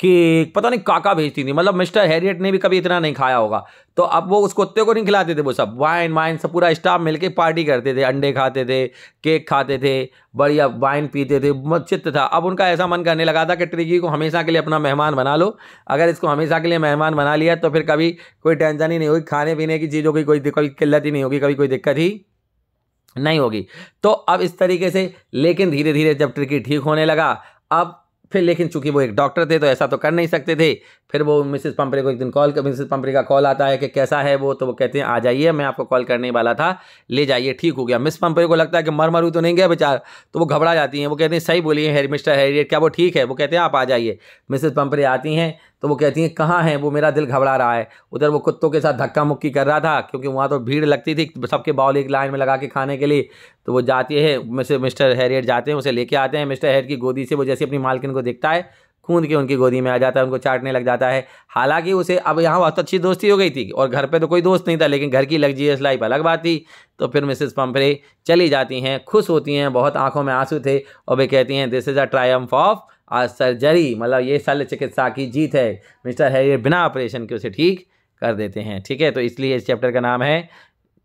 केक पता नहीं काका भेजती थी मतलब मिस्टर हैरियट ने भी कभी इतना नहीं खाया होगा तो अब वो उस कुत्ते को नहीं खिलाते थे वो सब वाइन वाइन सब पूरा स्टाफ मिलके पार्टी करते थे अंडे खाते थे केक खाते थे बढ़िया वाइन पीते थे चित्त था अब उनका ऐसा मन करने लगा था कि ट्रिकी को हमेशा के लिए अपना मेहमान बना लो अगर इसको हमेशा के लिए मेहमान बना लिया तो फिर कभी कोई टेंशन ही नहीं होगी खाने पीने की चीज़ों की कोई किल्लत ही नहीं होगी कभी कोई दिक्कत ही नहीं होगी तो अब इस तरीके से लेकिन धीरे धीरे जब ट्रिकी ठीक होने लगा अब फिर लेकिन चूंकि वो एक डॉक्टर थे तो ऐसा तो कर नहीं सकते थे फिर वो मिसिस पंपरे को एक दिन कॉल मिसिस पंपरे का कॉल आता है कि कैसा है वो तो वो कहते हैं आ जाइए मैं आपको कॉल करने वाला था ले जाइए ठीक हो गया मिस पंपरे को लगता है कि मर मरू तो नहीं गया बेचार तो वो घबरा जाती हैं वो कहते हैं सही बोलिए हैरी मिस्टर हैरियट क्या वो ठीक है वो कहते हैं आप आ जाइए मिसिस पंपरे आती हैं तो वो कहती हैं कहाँ हैं वो मेरा दिल घबरा रहा है उधर वो कुत्तों के साथ धक्का मुक्की कर रहा था क्योंकि वहाँ तो भीड़ लगती थी सबके बाउल एक लाइन में लगा के खाने के लिए तो वो जाती है मिस्टर हैरियट जाते हैं उसे लेके आते हैं मिस्टर हैरियट की गोदी से वो जैसे अपनी मालकिन को देखता है कूद के उनकी गोदी में आ जाता है उनको चाटने लग जाता है हालांकि उसे अब यहाँ बहुत अच्छी दोस्ती हो गई थी और घर पे तो कोई दोस्त नहीं था लेकिन घर की एस लाइफ अलग बात थी तो फिर मिसेस पम्परे चली जाती हैं खुश होती हैं बहुत आंखों में आंसू थे और वे कहती हैं this is a triumph of uh surgery मतलब ये शल्य चिकित्सा की जीत है मिस्टर ये बिना ऑपरेशन के उसे ठीक कर देते हैं ठीक है तो इसलिए इस चैप्टर का नाम है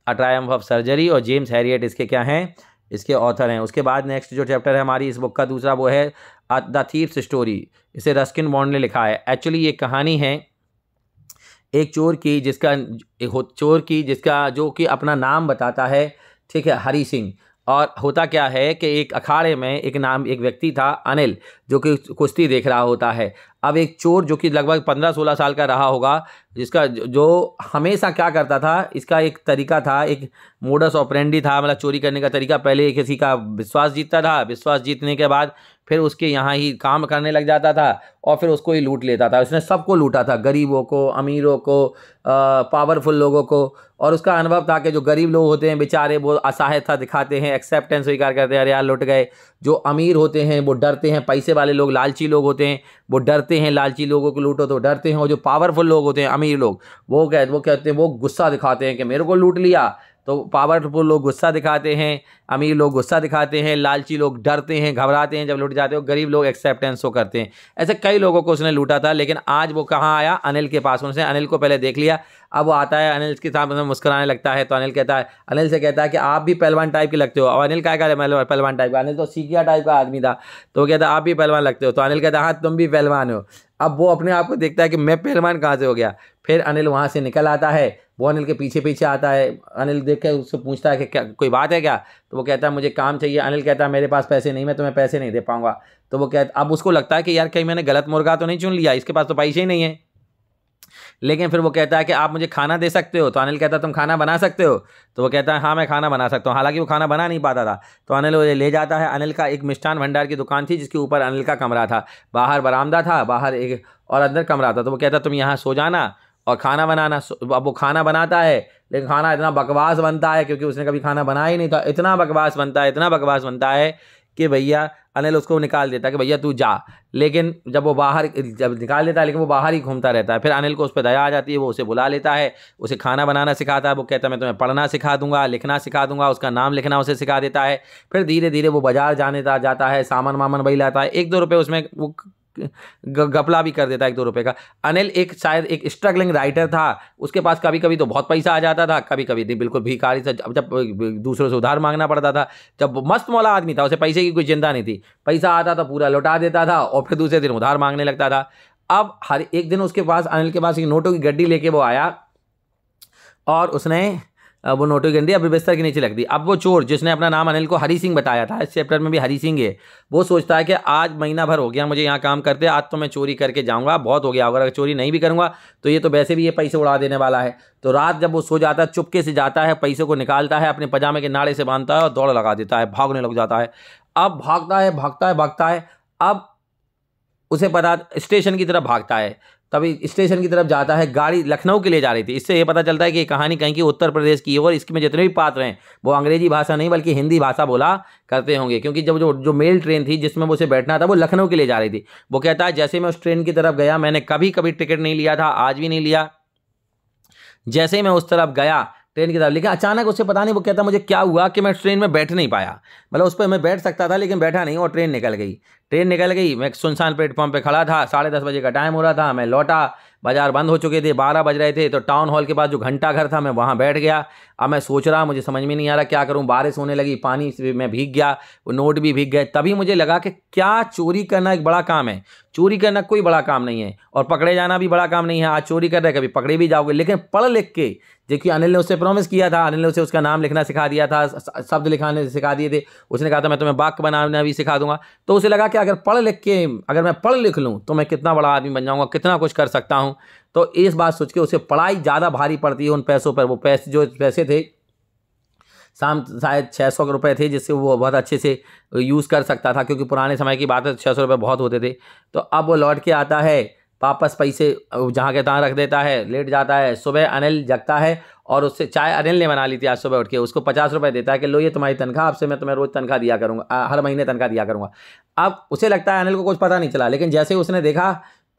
अ ट्रायम्फ ऑफ सर्जरी और जेम्स हैरियट इसके क्या हैं इसके ऑथर हैं उसके बाद नेक्स्ट जो चैप्टर है हमारी इस बुक का दूसरा वो है द थीप्स स्टोरी इसे रस्किन बॉन्ड ने लिखा है एक्चुअली ये कहानी है एक चोर की जिसका चोर की जिसका जो कि अपना नाम बताता है ठीक है हरी सिंह और होता क्या है कि एक अखाड़े में एक नाम एक व्यक्ति था अनिल जो कि कुश्ती देख रहा होता है अब एक चोर जो कि लगभग पंद्रह सोलह साल का रहा होगा जिसका जो हमेशा क्या करता था इसका एक तरीका था एक मोडस ऑपरेंडी था मतलब चोरी करने का तरीका पहले किसी का विश्वास जीतता था विश्वास जीतने के बाद फिर उसके यहाँ ही काम करने लग जाता था और फिर उसको ही लूट लेता था उसने सबको लूटा था गरीबों को अमीरों को पावरफुल लोगों को और उसका अनुभव था कि जो गरीब लोग होते हैं बेचारे वो असहायता दिखाते हैं एक्सेप्टेंस स्वीकार करते हैं अरे यार लुट गए जो अमीर होते हैं वो डरते हैं पैसे वाले लोग लालची लोग होते हैं वो डरते हैं लालची लोगों को लूटो तो डरते हैं और जो पावरफुल लोग होते हैं अमीर लोग वो कह वो कहते हैं वो गुस्सा दिखाते हैं कि मेरे को लूट लिया तो पावरफुल लोग गुस्सा दिखाते हैं अमीर लोग गुस्सा दिखाते हैं लालची लोग डरते हैं घबराते हैं जब लुट जाते हो गरीब लोग एक्सेप्टेंस वो करते हैं ऐसे कई लोगों को उसने लूटा था लेकिन आज वो कहाँ आया अनिल के पास उनसे अनिल को पहले देख लिया अब वो आता है अनिल के सामने मुस्कुराने लगता है तो अनिल कहता है अनिल से कहता है कि आप भी पहलवान टाइप के लगते हो और अनिल क्या हैं पहलवान टाइप का अनिल तो सीखिया टाइप का आदमी था तो वो कहता आप भी पहलवान लगते हो तो अनिल कहता हाँ तुम भी पहलवान हो अब वो अपने आप को देखता है कि मैं पहलवान कहाँ से हो गया फिर अनिल वहाँ से निकल आता है वो अनिल के पीछे पीछे आता है अनिल देख के उससे पूछता है कि क्या कोई बात है क्या तो वो कहता है मुझे काम चाहिए अनिल कहता है मेरे पास पैसे नहीं मैं तुम्हें पैसे नहीं दे पाऊंगा तो वो कहता अब उसको लगता है कि यार कहीं मैंने गलत मुर्गा तो नहीं चुन लिया इसके पास तो पैसे ही नहीं है लेकिन फिर वो कहता है कि आप मुझे खाना दे सकते हो तो अनिल कहता है तुम खाना बना सकते हो तो वो कहता है हाँ मैं खाना बना सकता हूँ हालांकि वो खाना बना नहीं पाता था तो अनिल वो ले जाता है अनिल का एक मिष्ठान भंडार की दुकान थी जिसके ऊपर अनिल का कमरा था बाहर बरामदा था बाहर एक और अंदर कमरा था तो वो कहता तुम यहाँ सो जाना और खाना बनाना अब वो खाना बनाता है लेकिन खाना इतना बकवास बनता है क्योंकि उसने कभी खाना बनाया ही नहीं था तो इतना बकवास बनता है इतना बकवास बनता है कि भैया अनिल उसको निकाल देता है कि भैया तू जा लेकिन जब वो बाहर जब निकाल देता है लेकिन वो बाहर ही घूमता रहता है फिर अनिल को उस पर दया आ जाती है वो उसे बुला लेता है उसे खाना बनाना सिखाता है वो कहता है मैं तुम्हें पढ़ना सिखा दूंगा लिखना सिखा दूंगा उसका नाम लिखना उसे सिखा देता है फिर धीरे धीरे वो बाजार जाने जाता है सामान वामान वही लाता है एक दो रुपये उसमें वो गपला भी कर देता है एक दो रुपए का अनिल एक शायद एक स्ट्रगलिंग राइटर था उसके पास कभी कभी तो बहुत पैसा आ जाता था कभी कभी नहीं बिल्कुल भिखारी से जब जब दूसरों से उधार मांगना पड़ता था जब मस्त मौला आदमी था उसे पैसे की कोई चिंता नहीं थी पैसा आता तो पूरा लौटा देता था और फिर दूसरे दिन उधार मांगने लगता था अब हर एक दिन उसके पास अनिल के पास एक नोटों की गड्डी लेके वो आया और उसने वो नोटो की गंदी अभी बिस्तर के नीचे लग दी अब वो चोर जिसने अपना नाम अनिल को हरी सिंह बताया था इस चैप्टर में भी हरी सिंह है वो सोचता है कि आज महीना भर हो गया मुझे यहाँ काम करते आज तो मैं चोरी करके जाऊँगा बहुत हो गया अगर चोरी नहीं भी करूँगा तो ये तो वैसे भी ये पैसे उड़ा देने वाला है तो रात जब वो सो जाता है चुपके से जाता है पैसे को निकालता है अपने पजामे के नाड़े से बांधता है और दौड़ लगा देता है भागने लग जाता है अब भागता है भागता है भागता है अब उसे पता स्टेशन की तरफ भागता है तभी स्टेशन की तरफ जाता है गाड़ी लखनऊ के लिए जा रही थी इससे ये पता चलता है कि कहानी कहीं की उत्तर प्रदेश की और इसमें जितने भी पात्र हैं वो अंग्रेजी भाषा नहीं बल्कि हिंदी भाषा बोला करते होंगे क्योंकि जब जो जो मेल ट्रेन थी जिसमें उसे बैठना था वो लखनऊ के लिए जा रही थी वो कहता है जैसे मैं उस ट्रेन की तरफ गया मैंने कभी कभी टिकट नहीं लिया था आज भी नहीं लिया जैसे ही मैं उस तरफ गया ट्रेन की तरफ लेकिन अचानक उसे पता नहीं वो कहता मुझे क्या हुआ कि मैं ट्रेन में बैठ नहीं पाया मतलब उस पर मैं बैठ सकता था लेकिन बैठा नहीं और ट्रेन निकल गई ट्रेन निकल गई मैं सुनसान प्लेटफॉर्म पे खड़ा था साढ़े दस बजे का टाइम हो रहा था मैं लौटा बाजार बंद हो चुके थे बारह बज रहे थे तो टाउन हॉल के पास जो घंटा घर था मैं वहाँ बैठ गया अब मैं सोच रहा मुझे समझ में नहीं आ रहा क्या करूं बारिश होने लगी पानी से मैं भीग गया वो नोट भी भीग गए तभी मुझे लगा कि क्या चोरी करना एक बड़ा काम है चोरी करना कोई बड़ा काम नहीं है और पकड़े जाना भी बड़ा काम नहीं है आज चोरी कर रहे कभी पकड़े भी जाओगे लेकिन पढ़ लिख के देखिए अनिल ने उससे प्रॉमिस किया था अनिल ने उसे उसका नाम लिखना सिखा दिया था शब्द लिखाने सिखा दिए थे उसने कहा था मैं तुम्हें वाक्य बनाना भी सिखा दूंगा तो उसे लगा कि अगर पढ़ लिख के अगर मैं पढ़ लिख लूँ तो मैं कितना बड़ा आदमी बन जाऊँगा कितना कुछ कर सकता हूँ तो इस बात सोच के उसे पढ़ाई ज़्यादा भारी पड़ती है उन पैसों पर वो पैसे जो पैसे थे शाम शायद छः सौ रुपये थे जिससे वो बहुत अच्छे से यूज़ कर सकता था क्योंकि पुराने समय की बात है छः सौ रुपये बहुत होते थे तो अब वो लौट के आता है वापस पैसे जहाँ के तहाँ रख देता है लेट जाता है सुबह अनिल जगता है और उससे चाय अनिल ने बना ली थी आज सुबह उठ के उसको पचास रुपये देता है कि लो ये तुम्हारी तनख्वाह आपसे मैं तुम्हें रोज़ तनख्वाह दिया करूँगा हर महीने तनख्वाह दिया करूँगा अब उसे लगता है अनिल को कुछ पता नहीं चला लेकिन जैसे उसने देखा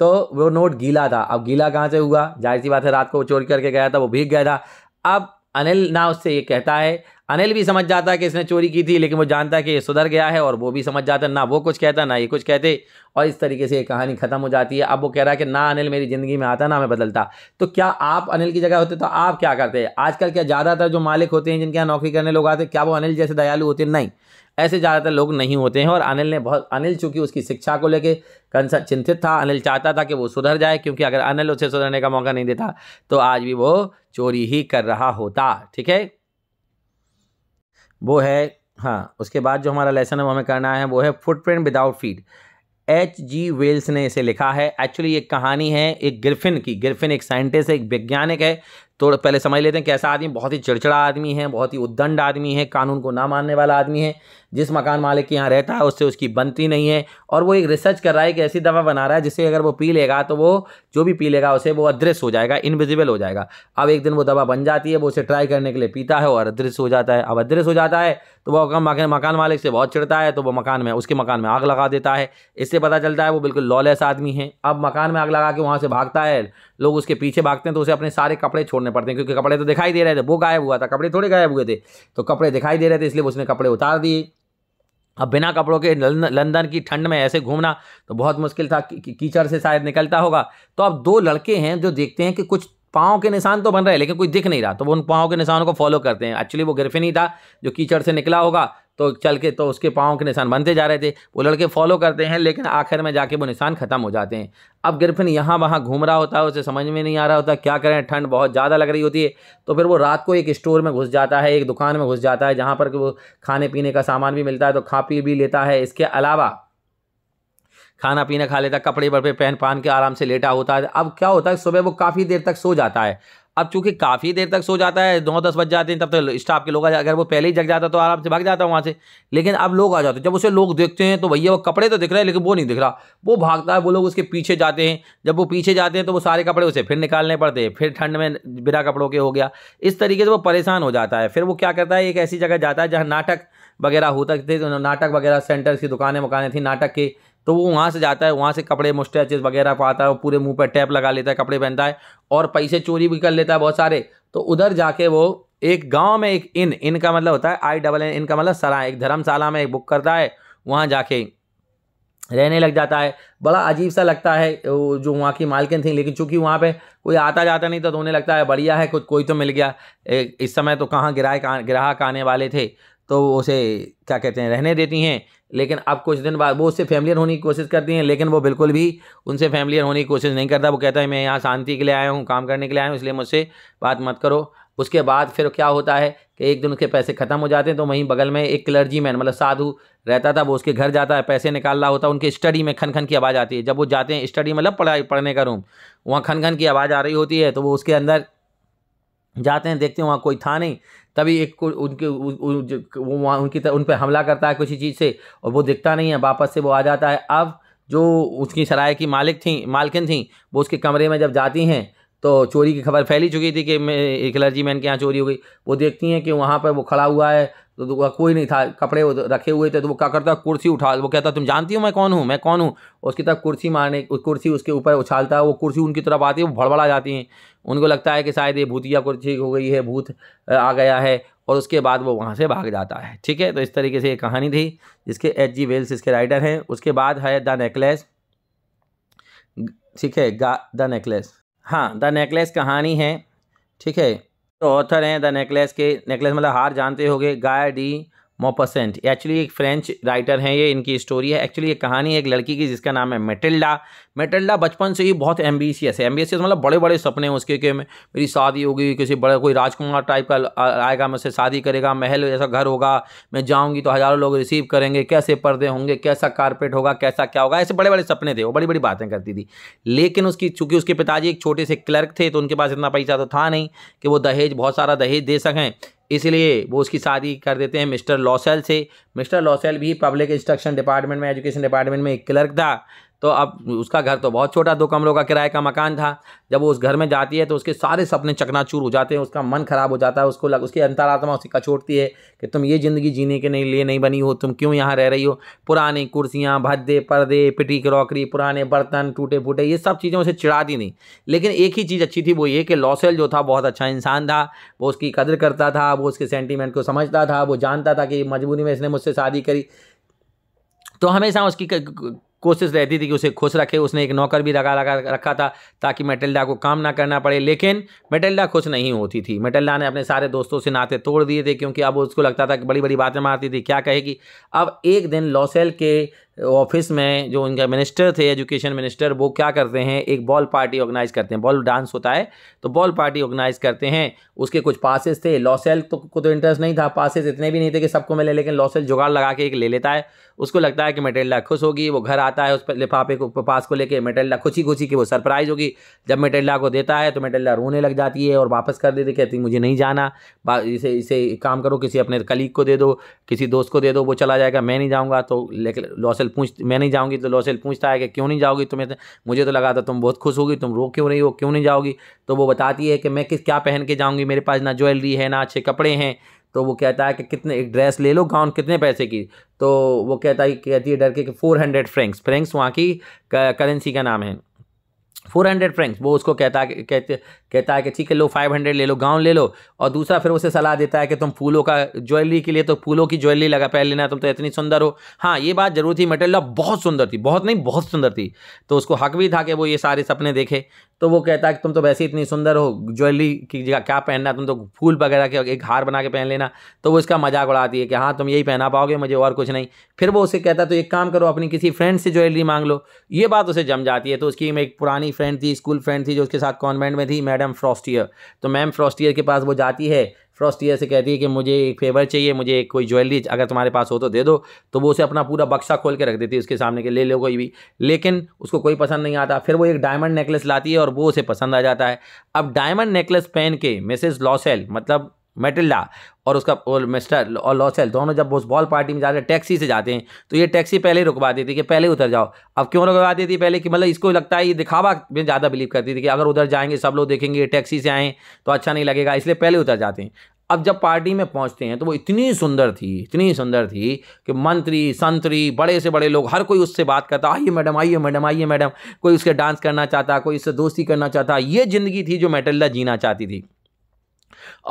तो वो नोट गीला था अब गीला कहाँ से हुआ जाहिर सी बात है रात को वो चोरी करके गया था वो भीग गया था अब अनिल ना उससे ये कहता है अनिल भी समझ जाता है कि इसने चोरी की थी लेकिन वो जानता है कि ये सुधर गया है और वो भी समझ जाता है ना वो कुछ कहता ना ये कुछ कहते और इस तरीके से ये कहानी ख़त्म हो जाती है अब वो कह रहा है कि ना अनिल मेरी ज़िंदगी में आता ना मैं बदलता तो क्या आप अनिल की जगह होते तो आप क्या करते आजकल क्या ज़्यादातर जो मालिक होते हैं जिनके यहाँ नौकरी करने लोग आते क्या वो अनिल जैसे दयालु होते नहीं ऐसे ज़्यादातर लोग नहीं होते हैं और अनिल ने बहुत अनिल चूँकि उसकी शिक्षा को लेके कंसर चिंतित था अनिल चाहता था कि वो सुधर जाए क्योंकि अगर अनिल उसे सुधरने का मौका नहीं देता तो आज भी वो चोरी ही कर रहा होता ठीक है वो है हाँ उसके बाद जो हमारा लेसन है वो हमें करना है वो है footprint without feet H G Wells ने इसे लिखा है एक्चुअली एक कहानी है एक ग्रिफिन की ग्रिफिन एक साइंटिस्ट है एक वैज्ञानिक है तो पहले समझ लेते हैं कैसा आदमी बहुत ही चिड़चिड़ा आदमी है बहुत ही उद्दंड आदमी है कानून को ना मानने वाला आदमी है जिस मकान मालिक के यहाँ रहता है उससे उसकी बनती नहीं है और वो एक रिसर्च कर रहा है कि ऐसी दवा बना रहा है जिसे अगर वो पी लेगा तो वो जो भी पी लेगा उसे वो अदृश्य हो जाएगा इनविजिबल हो जाएगा अब एक दिन वो दवा बन जाती है वो उसे ट्राई करने के लिए पीता है और अदृश्य हो जाता है अब अदृश्य हो जाता है तो वो मकान मालिक से बहुत चिड़ता है तो वो मकान में उसके मकान में आग लगा देता है इससे पता चलता है वो बिल्कुल लॉलेस आदमी है अब मकान में आग लगा के वहाँ से भागता है लोग उसके पीछे भागते हैं तो उसे अपने सारे कपड़े छोड़ने पड़ते हैं क्योंकि कपड़े तो दिखाई दे रहे थे वो गायब हुआ था कपड़े थोड़े गायब हुए थे तो कपड़े दिखाई दे रहे थे इसलिए उसने कपड़े उतार दिए अब बिना कपड़ों के लंदन की ठंड में ऐसे घूमना तो बहुत मुश्किल था कि, कीचड़ से शायद निकलता होगा तो अब दो लड़के हैं जो देखते हैं कि कुछ पाँव के निशान तो बन रहे लेकिन कोई दिख नहीं रहा तो वो उन पाँव के निशानों को फॉलो करते हैं एक्चुअली वो ग्रिफिन ही था जो कीचड़ से निकला होगा तो चल के तो उसके पाँव के निशान बनते जा रहे थे वो लड़के फॉलो करते हैं लेकिन आखिर में जाके वो निशान ख़त्म हो जाते हैं अब ग्रिफिन यहाँ वहाँ घूम रहा होता है उसे समझ में नहीं आ रहा होता क्या करें ठंड बहुत ज़्यादा लग रही होती है तो फिर वो रात को एक स्टोर में घुस जाता है एक दुकान में घुस जाता है जहाँ पर वो खाने पीने का सामान भी मिलता है तो खा पी भी लेता है इसके अलावा खाना पीना खा लेता कपड़े वपड़े पहन पहन के आराम से लेटा होता है अब क्या होता है सुबह वो काफ़ी देर तक सो जाता है अब चूंकि काफ़ी देर तक सो जाता है नौ दस बज जाते हैं तब तक तो स्टाफ के लोग आ जाते अगर वो पहले ही जग जाता तो आराम से भाग जाता वहाँ से लेकिन अब लोग आ जाते हैं जब उसे लोग देखते हैं तो भैया वो कपड़े तो दिख रहे हैं लेकिन वो नहीं दिख रहा वो भागता है वो लोग उसके पीछे जाते हैं जब वो पीछे जाते हैं तो वो सारे कपड़े उसे फिर निकालने पड़ते हैं फिर ठंड में बिना कपड़ों के हो गया इस तरीके से वो परेशान हो जाता है फिर वो क्या करता है एक ऐसी जगह जाता है जहाँ नाटक वगैरह होता थे तो नाटक वगैरह सेंटर्स की दुकानें वकानें थी नाटक के तो वो वहाँ से जाता है वहाँ से कपड़े मुस्टैचेस वगैरह पाता है वो पूरे मुंह पर टैप लगा लेता है कपड़े पहनता है और पैसे चोरी भी कर लेता है बहुत सारे तो उधर जाके वो एक गांव में एक इन इन का मतलब होता है आई डबल एन इन का मतलब सराय एक धर्मशाला में एक बुक करता है वहाँ जाके रहने लग जाता है बड़ा अजीब सा लगता है जो वहाँ की मालकिन थी लेकिन चूंकि वहाँ पे कोई आता जाता नहीं था तो उन्हें लगता है बढ़िया है कुछ कोई तो मिल गया इस समय तो कहाँ गिराए ग्राहक आने वाले थे तो उसे क्या कहते हैं रहने देती हैं लेकिन अब कुछ दिन बाद वो उससे फैमिलियर होने की कोशिश करती हैं लेकिन वो बिल्कुल भी उनसे फैमिलियर होने की कोशिश नहीं करता वो कहता है मैं यहाँ शांति के लिए आया हूँ काम करने के लिए आया हूँ इसलिए मुझसे बात मत करो उसके बाद फिर क्या होता है कि एक दिन उसके पैसे ख़त्म हो जाते हैं तो वहीं बगल में एक क्लर्जी मैन मतलब साधु रहता था वो उसके घर जाता है पैसे निकाल रहा होता है उनके स्टडी में खनखन की आवाज़ आती है जब वो जाते हैं स्टडी मतलब पढ़ाई पढ़ने का रूम वहाँ खनखन की आवाज़ आ रही होती है तो वो उसके अंदर जाते हैं देखते हैं वहाँ कोई था नहीं तभी एक उनके वो वहाँ उनकी उन पर हमला करता है किसी चीज़ से और वो दिखता नहीं है वापस से वो आ जाता है अब जो उसकी सराय की मालिक थी मालकिन थी वो उसके कमरे में जब जाती हैं तो चोरी की खबर फैली चुकी थी कि एक एलर्जी मैन के यहाँ चोरी हो गई वो देखती हैं कि वहाँ पर वो खड़ा हुआ है तो, कोई नहीं था कपड़े रखे हुए थे तो वो क्या करता कुर्सी उठा वो कहता तुम जानती हो मैं कौन हूँ मैं कौन हूँ उसकी तरफ कुर्सी मारने कुर्सी उसके ऊपर उछालता है वो कुर्सी उनकी तरफ आती है वो भड़बड़ा जाती हैं उनको लगता है कि शायद ये भूतिया कुर्सी हो गई है भूत आ गया है और उसके बाद वो वहाँ से भाग जाता है ठीक है तो इस तरीके से ये कहानी थी जिसके एच जी वेल्स इसके राइटर हैं उसके बाद है द नेकलेस ठीक है गा द नेकलेस हाँ द नेकलेस कहानी है ठीक है तो ऑथर हैं द नेकलेस के नेकलेस मतलब हार जानते गए गाय डी मोपसेंट ये एक्चुअली एक फ्रेंच राइटर हैं ये इनकी स्टोरी है एक्चुअली ये कहानी है एक लड़की की जिसका नाम है मेटिल्डा मेटिल्डा बचपन से ही बहुत एम्बिशियस है एम्बिशियस मतलब बड़े बड़े सपने हैं उसके कि मेरी शादी होगी किसी बड़े कोई राजकुमार टाइप का आएगा मुझसे शादी करेगा महल जैसा घर होगा मैं जाऊँगी तो हज़ारों लोग रिसीव करेंगे कैसे पर्दे होंगे कैसा कारपेट होगा कैसा क्या होगा ऐसे बड़े बड़े सपने थे वो बड़ी बड़ी बातें करती थी लेकिन उसकी चूंकि उसके पिताजी एक छोटे से क्लर्क थे तो उनके पास इतना पैसा तो था नहीं कि वो दहेज बहुत सारा दहेज दे सकें इसलिए वो उसकी शादी कर देते हैं मिस्टर लॉसेल से मिस्टर लॉसेल भी पब्लिक इंस्ट्रक्शन डिपार्टमेंट में एजुकेशन डिपार्टमेंट में एक क्लर्क था तो अब उसका घर तो बहुत छोटा दो कमरों का किराए का मकान था जब वो उस घर में जाती है तो उसके सारे सपने चकनाचूर हो जाते हैं उसका मन खराब हो जाता है उसको लग उसकी अंतरात्मा उसे कचोटती है कि तुम ये ज़िंदगी जीने के नहीं लिए नहीं बनी हो तुम क्यों यहाँ रह रही हो पुरानी कुर्सियाँ भद्दे पर्दे पिटी क्रॉकरी पुराने बर्तन टूटे फूटे ये सब चीज़ें उसे चिड़ाती नहीं लेकिन एक ही चीज़ अच्छी थी वो ये कि लॉसेल जो था बहुत अच्छा इंसान था वो उसकी कदर करता था वो उसके सेंटीमेंट को समझता था वो जानता था कि मजबूरी में इसने मुझसे शादी करी तो हमेशा उसकी कोशिश रहती थी कि उसे खुश रखे उसने एक नौकर भी लगा लगा रखा था ताकि मेटेल्डा को काम ना करना पड़े लेकिन मेटेल्डा खुश नहीं होती थी मेटेल्डा ने अपने सारे दोस्तों से नाते तोड़ दिए थे क्योंकि अब उसको लगता था कि बड़ी बड़ी बातें मारती थी क्या कहेगी अब एक दिन लॉसेल के ऑफिस में जो उनका मिनिस्टर थे एजुकेशन मिनिस्टर वो क्या करते हैं एक बॉल पार्टी ऑर्गेनाइज करते हैं बॉल डांस होता है तो बॉल पार्टी ऑर्गेनाइज करते हैं उसके कुछ पासेस थे लॉसेल तो को तो इंटरेस्ट नहीं था पासेस इतने भी नहीं थे कि सबको मिले लेकिन लॉसेल जुगाड़ लगा के एक ले लेता है उसको लगता है कि मेटेल्डा खुश होगी वो घर आता है उस पर लिफाफे को पास को लेकर मेटेल्डा खुशी खुशी की वो सरप्राइज होगी जब मेटेल्डा को देता है तो मेटेल्डा रोने लग जाती है और वापस कर देती कहती मुझे नहीं जाना इसे इसे काम करो किसी अपने कलीग को दे दो किसी दोस्त को दे दो वो चला जाएगा मैं नहीं जाऊँगा तो लेकिन लॉसेल सेल पूछ मैं नहीं जाऊँगी तो लॉ सेल पूछता है कि क्यों नहीं जाओगी तुम्हें तो, मुझे तो लगा था तुम बहुत खुश होगी तुम रो क्यों रही हो क्यों नहीं जाओगी तो वो बताती है कि मैं किस क्या पहन के जाऊँगी मेरे पास ना ज्वेलरी है ना अच्छे कपड़े हैं तो वो कहता है कि कितने एक ड्रेस ले लो गाउन कितने पैसे की तो वो कहता है कहती है डर के फोर हंड्रेड फ्रेंक्स फ्रेंक्स वहाँ की करेंसी का नाम है फोर हंड्रेड फ्रेंक्स वो उसको कहता है कहते कहता है कि ठीक है लो फाइव हंड्रेड ले लो गाउन ले लो और दूसरा फिर उसे सलाह देता है कि तुम फूलों का ज्वेलरी के लिए तो फूलों की ज्वेलरी लगा पहन लेना तुम तो इतनी सुंदर हो हाँ ये बात जरूर थी मटेरियल बहुत सुंदर थी बहुत नहीं बहुत सुंदर थी तो उसको हक भी था कि वो ये सारे सपने देखे तो वो कहता है कि तुम तो वैसे इतनी सुंदर हो ज्वेलरी की जगह क्या पहनना तुम तो फूल वगैरह के एक हार बना के पहन लेना तो वो इसका मजाक उड़ाती है कि हाँ तुम यही पहना पाओगे मुझे और कुछ नहीं फिर वो उसे कहता तो एक काम करो अपनी किसी फ्रेंड से ज्वेलरी मांग लो ये बात उसे जम जाती है तो उसकी एक पुरानी फ्रेंड थी स्कूल फ्रेंड थी जो उसके साथ कॉन्वेंट में थी मैडम फ्रॉस्टियर तो मैम फ्रॉस्टियर के पास वो जाती है ट्रस्टी ऐसे कहती है कि मुझे एक फेवर चाहिए मुझे एक कोई ज्वेलरी अगर तुम्हारे पास हो तो दे दो तो वो उसे अपना पूरा बक्सा खोल के रख देती है उसके सामने के ले लो कोई भी लेकिन उसको कोई पसंद नहीं आता फिर वो एक डायमंड नेकलेस लाती है और वो उसे पसंद आ जाता है अब डायमंड नेकलेस पहन के मिसेज लॉसेल मतलब मेटिल्डा और उसका और मिस्टर और लॉसेल दोनों जब उस बॉल पार्टी में जाते हैं टैक्सी से जाते हैं तो ये टैक्सी पहले ही रुकवा देती कि पहले उतर जाओ अब क्यों रुकवा देती पहले कि मतलब इसको लगता है ये दिखावा में ज़्यादा बिलीव करती थी कि अगर उधर जाएंगे सब लोग देखेंगे टैक्सी से आएँ तो अच्छा नहीं लगेगा इसलिए पहले उतर जाते हैं अब जब पार्टी में पहुंचते हैं तो वो इतनी सुंदर थी इतनी सुंदर थी कि मंत्री संतरी बड़े से बड़े लोग हर कोई उससे बात करता आइए मैडम आइए मैडम आइए मैडम कोई उसके डांस करना चाहता कोई उससे दोस्ती करना चाहता ये ज़िंदगी थी जो मेटल्ला जीना चाहती थी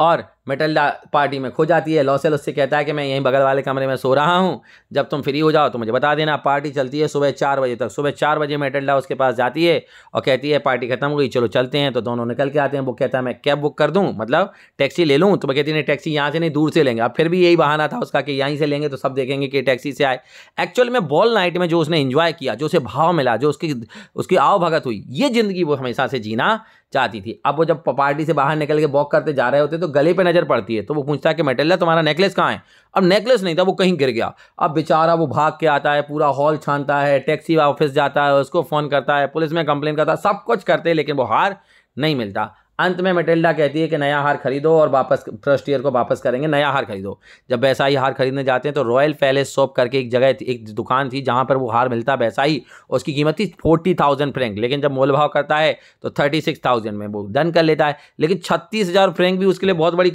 और मेटल्डा पार्टी में खो जाती है लॉसेल उससे कहता है कि मैं यहीं बगल वाले कमरे में सो रहा हूँ जब तुम फ्री हो जाओ तो मुझे बता देना पार्टी चलती है सुबह चार बजे तक सुबह चार बजे मेटल्डा उसके पास जाती है और कहती है पार्टी खत्म हुई चलो चलते हैं तो दोनों निकल के आते हैं वो कहता है मैं कैब बुक कर दूँ मतलब टैक्सी ले लूँ तो मैं कहती नहीं टैक्सी यहाँ से नहीं दूर से लेंगे अब फिर भी यही बहाना था उसका कि यहीं से लेंगे तो सब देखेंगे कि टैक्सी से आए एक्चुअल में बॉल नाइट में जो उसने इन्जॉय किया जो उसे भाव मिला जो उसकी उसकी आवभगत हुई ये ज़िंदगी वो हमेशा से जीना चाहती थी अब वो जब पार्टी से बाहर निकल के वॉक करते जा रहे होते तो गले पर नज़र पड़ती है तो वो पूछता है कि मेटेला तुम्हारा नेकलेस कहाँ है अब नेकलेस नहीं था वो कहीं गिर गया अब बेचारा वो भाग के आता है पूरा हॉल छानता है टैक्सी ऑफिस जाता है उसको फ़ोन करता है पुलिस में कंप्लेन करता है सब कुछ करते हैं लेकिन वो हार नहीं मिलता अंत में मेटेल्डा कहती है कि नया हार खरीदो और वापस फर्स्ट ईयर को वापस करेंगे नया हार खरीदो जब ही हार खरीदने जाते हैं तो रॉयल पैलेस शॉप करके एक जगह एक दुकान थी जहां पर वो हार मिलता बैसाही उसकी कीमत थी फोर्टी थाउजेंड फ्रेंक लेकिन जब मोल भाव करता है तो थर्टी सिक्स थाउजेंड में वो डन कर लेता है लेकिन छत्तीस हज़ार फ्रेंक भी उसके लिए बहुत बड़ी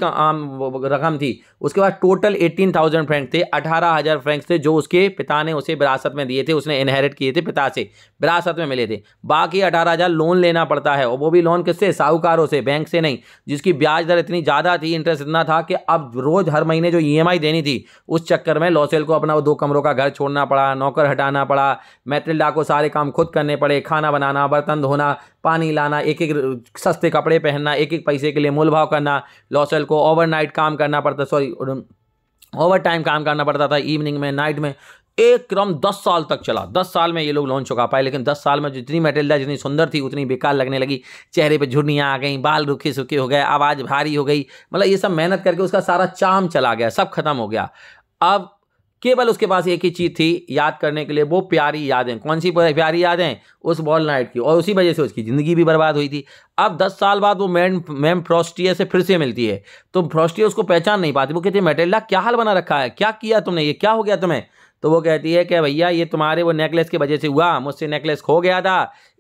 रकम थी उसके बाद टोटल एटीन थाउजेंड फ्रेंक थे अठारह हज़ार फ्रेंक थे जो उसके पिता ने उसे विरासत में दिए थे उसने इनहेरिट किए थे पिता से विरासत में मिले थे बाकी अठारह हज़ार लोन लेना पड़ता है और वो भी लोन किससे साहूकारों से से बैंक से नहीं जिसकी ब्याज दर इतनी ज़्यादा थी इंटरेस्ट इतना था कि अब रोज़ हर महीने जो ई e देनी थी उस चक्कर में लॉसेल को अपना वो दो कमरों का घर छोड़ना पड़ा नौकर हटाना पड़ा मैत्रिल्ला को सारे काम खुद करने पड़े खाना बनाना बर्तन धोना पानी लाना एक एक सस्ते कपड़े पहनना एक एक पैसे के लिए मोल भाव करना लॉसेल को ओवरनाइट काम करना पड़ता सॉरी ओवर टाइम काम करना पड़ता था इवनिंग में नाइट में एक क्रम दस साल तक चला दस साल में ये लोग लॉन्च चुका पाए लेकिन दस साल में जितनी मेटिल्डा जितनी सुंदर थी उतनी बेकार लगने लगी चेहरे पे झुर्नियाँ आ गई बाल रूखे सूखे हो गए आवाज़ भारी हो गई मतलब ये सब मेहनत करके उसका सारा चाम चला गया सब खत्म हो गया अब केवल उसके पास एक ही चीज़ थी याद करने के लिए वो प्यारी यादें कौन सी प्यारी यादें उस बॉल नाइट की और उसी वजह से उसकी ज़िंदगी भी बर्बाद हुई थी अब दस साल बाद वो मैम मैम फ्रॉस्टिया से फिर से मिलती है तो फ्रॉस्टिया उसको पहचान नहीं पाती वो कहती है क्या हाल बना रखा है क्या किया तुमने ये क्या हो गया तुम्हें तो वो कहती है कि भैया ये तुम्हारे वो नेकलेस की वजह से हुआ मुझसे नेकलेस खो गया था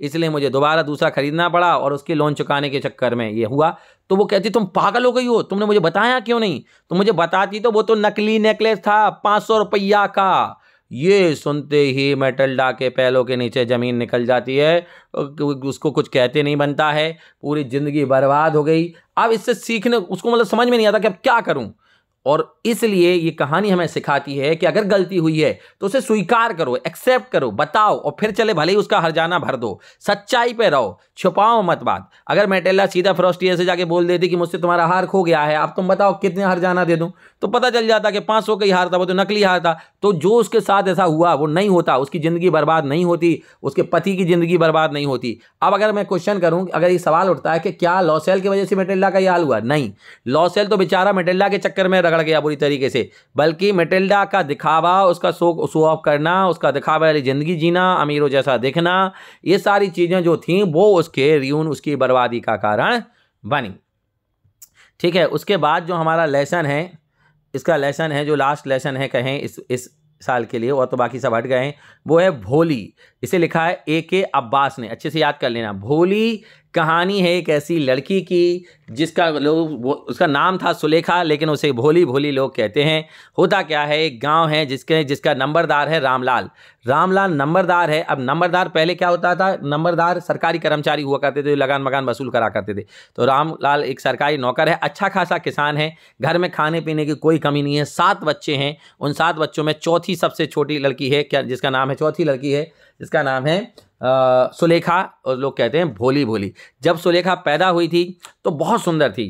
इसलिए मुझे दोबारा दूसरा खरीदना पड़ा और उसकी लोन चुकाने के चक्कर में ये हुआ तो वो कहती तुम पागल हो गई हो तुमने मुझे बताया क्यों नहीं तो मुझे बताती तो वो तो नकली नेकलेस था पाँच सौ रुपया का ये सुनते ही मेटलडा के पैलों के नीचे ज़मीन निकल जाती है उसको कुछ कहते नहीं बनता है पूरी ज़िंदगी बर्बाद हो गई अब इससे सीखने उसको मतलब समझ में नहीं आता कि अब क्या करूं और इसलिए ये कहानी हमें सिखाती है कि अगर गलती हुई है तो उसे स्वीकार करो एक्सेप्ट करो बताओ और फिर चले भले ही उसका हरजाना भर दो सच्चाई पे रहो छुपाओ मत बात अगर मेटेला सीधा फ्रोस्टियर से जाके बोल देती कि मुझसे तुम्हारा हार खो गया है आप तुम बताओ कितने हरजाना दे दूँ तो पता चल जाता कि पाँच सौ का ही हार था वो तो नकली हार था तो जो उसके साथ ऐसा हुआ वो नहीं होता उसकी ज़िंदगी बर्बाद नहीं होती उसके पति की ज़िंदगी बर्बाद नहीं होती अब अगर मैं क्वेश्चन करूँ अगर ये सवाल उठता है कि क्या लॉसेल की वजह से मेटेला का ये हाल हुआ नहीं लॉसेल तो बेचारा मेटेला के चक्कर में रखा रगड़ गया बुरी तरीके से बल्कि मेटिल्डा का दिखावा उसका शो शो ऑफ करना उसका दिखावा वाली ज़िंदगी जीना अमीरों जैसा दिखना ये सारी चीज़ें जो थीं वो उसके रियून उसकी बर्बादी का कारण बनी ठीक है उसके बाद जो हमारा लेसन है इसका लेसन है जो लास्ट लेसन है कहें इस इस साल के लिए और तो बाकी सब हट गए हैं वो है भोली इसे लिखा है ए के अब्बास ने अच्छे से याद कर लेना भोली कहानी है एक ऐसी लड़की की जिसका लोग वो उसका नाम था सुलेखा लेकिन उसे भोली भोली लोग कहते हैं होता क्या है एक गांव है जिसके जिसका नंबरदार है रामलाल रामलाल नंबरदार है अब नंबरदार पहले क्या होता था नंबरदार सरकारी कर्मचारी हुआ करते थे लगान मकान वसूल करा करते थे तो रामलाल एक सरकारी नौकर है अच्छा खासा किसान है घर में खाने पीने की कोई कमी नहीं है सात बच्चे हैं उन सात बच्चों में चौथी सबसे छोटी लड़की है क्या जिसका नाम है चौथी लड़की है जिसका नाम है आ, सुलेखा और लोग कहते हैं भोली भोली जब सुलेखा पैदा हुई थी तो बहुत सुंदर थी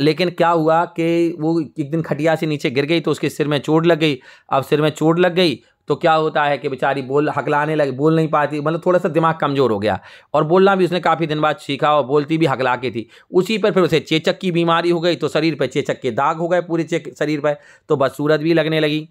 लेकिन क्या हुआ कि वो एक दिन खटिया से नीचे गिर गई तो उसके सिर में चोट लग गई अब सिर में चोट लग गई तो क्या होता है कि बेचारी बोल हकलाने लगे बोल नहीं पाती मतलब थोड़ा सा दिमाग कमज़ोर हो गया और बोलना भी उसने काफ़ी दिन बाद सीखा और बोलती भी हकला के थी उसी पर फिर उसे चेचक की बीमारी हो गई तो शरीर पर चेचक के दाग हो गए पूरे शरीर पर तो बदसूरत भी लगने लगी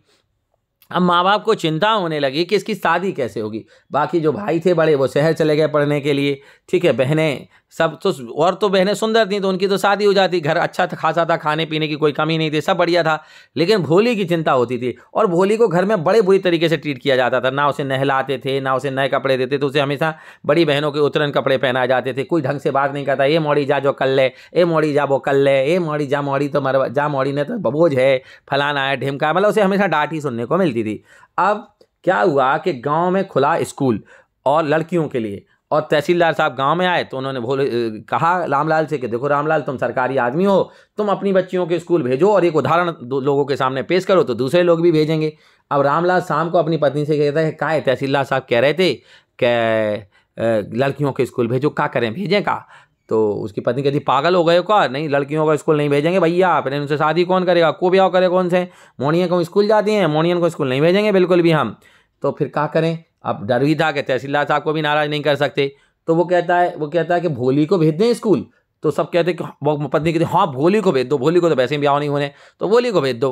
अब माँ बाप को चिंता होने लगी कि इसकी शादी कैसे होगी बाकी जो भाई थे बड़े वो शहर चले गए पढ़ने के लिए ठीक है बहनें सब तो और तो बहनें सुंदर थी तो उनकी तो शादी हो जाती घर अच्छा था खासा था खाने पीने की कोई कमी नहीं थी सब बढ़िया था लेकिन भोली की चिंता होती थी और भोली को घर में बड़े बुरी तरीके से ट्रीट किया जाता था ना उसे नहलाते थे ना उसे नए कपड़े देते थे तो उसे हमेशा बड़ी बहनों के उतरन कपड़े पहनाए जाते थे कोई ढंग से बात नहीं करता ये मौड़ी जा जो कल ले ए मौड़ी जा वो कल ले ए मौड़ी जा मौड़ी तो मर जा मौड़ी ने तो बबोझ है फलाना है ढिमका मतलब उसे हमेशा डांट ही सुनने को मिलती थी थी अब क्या हुआ कि गांव में खुला स्कूल और लड़कियों के लिए और तहसीलदार साहब गांव में आए तो उन्होंने बोले कहा रामलाल से कि देखो रामलाल तुम सरकारी आदमी हो तुम अपनी बच्चियों के स्कूल भेजो और एक उदाहरण लोगों के सामने पेश करो तो दूसरे लोग भी भेजेंगे अब रामलाल शाम को अपनी पत्नी से कहता है कहा तहसीलदार साहब कह रहे थे कि लड़कियों के स्कूल भेजो क्या करें भेजें का तो उसकी पत्नी कहती पागल हो गए का नहीं लड़कियों को स्कूल नहीं भेजेंगे भैया अपने उनसे शादी कौन करेगा को ब्याह करे कौन से मोनियन को स्कूल जाती हैं मोनियन को स्कूल नहीं भेजेंगे बिल्कुल भी हम तो फिर क्या करें अब डर भी था कि तहसीलदार साहब को भी नाराज़ नहीं कर सकते तो वो कहता है वो कहता है कि भोली को भेज दें स्कूल तो सब कहते कि वो पत्नी कहती हाँ भोली को भेज दो भोली को तो वैसे ही ब्याह नहीं होने तो भोली को भेज दो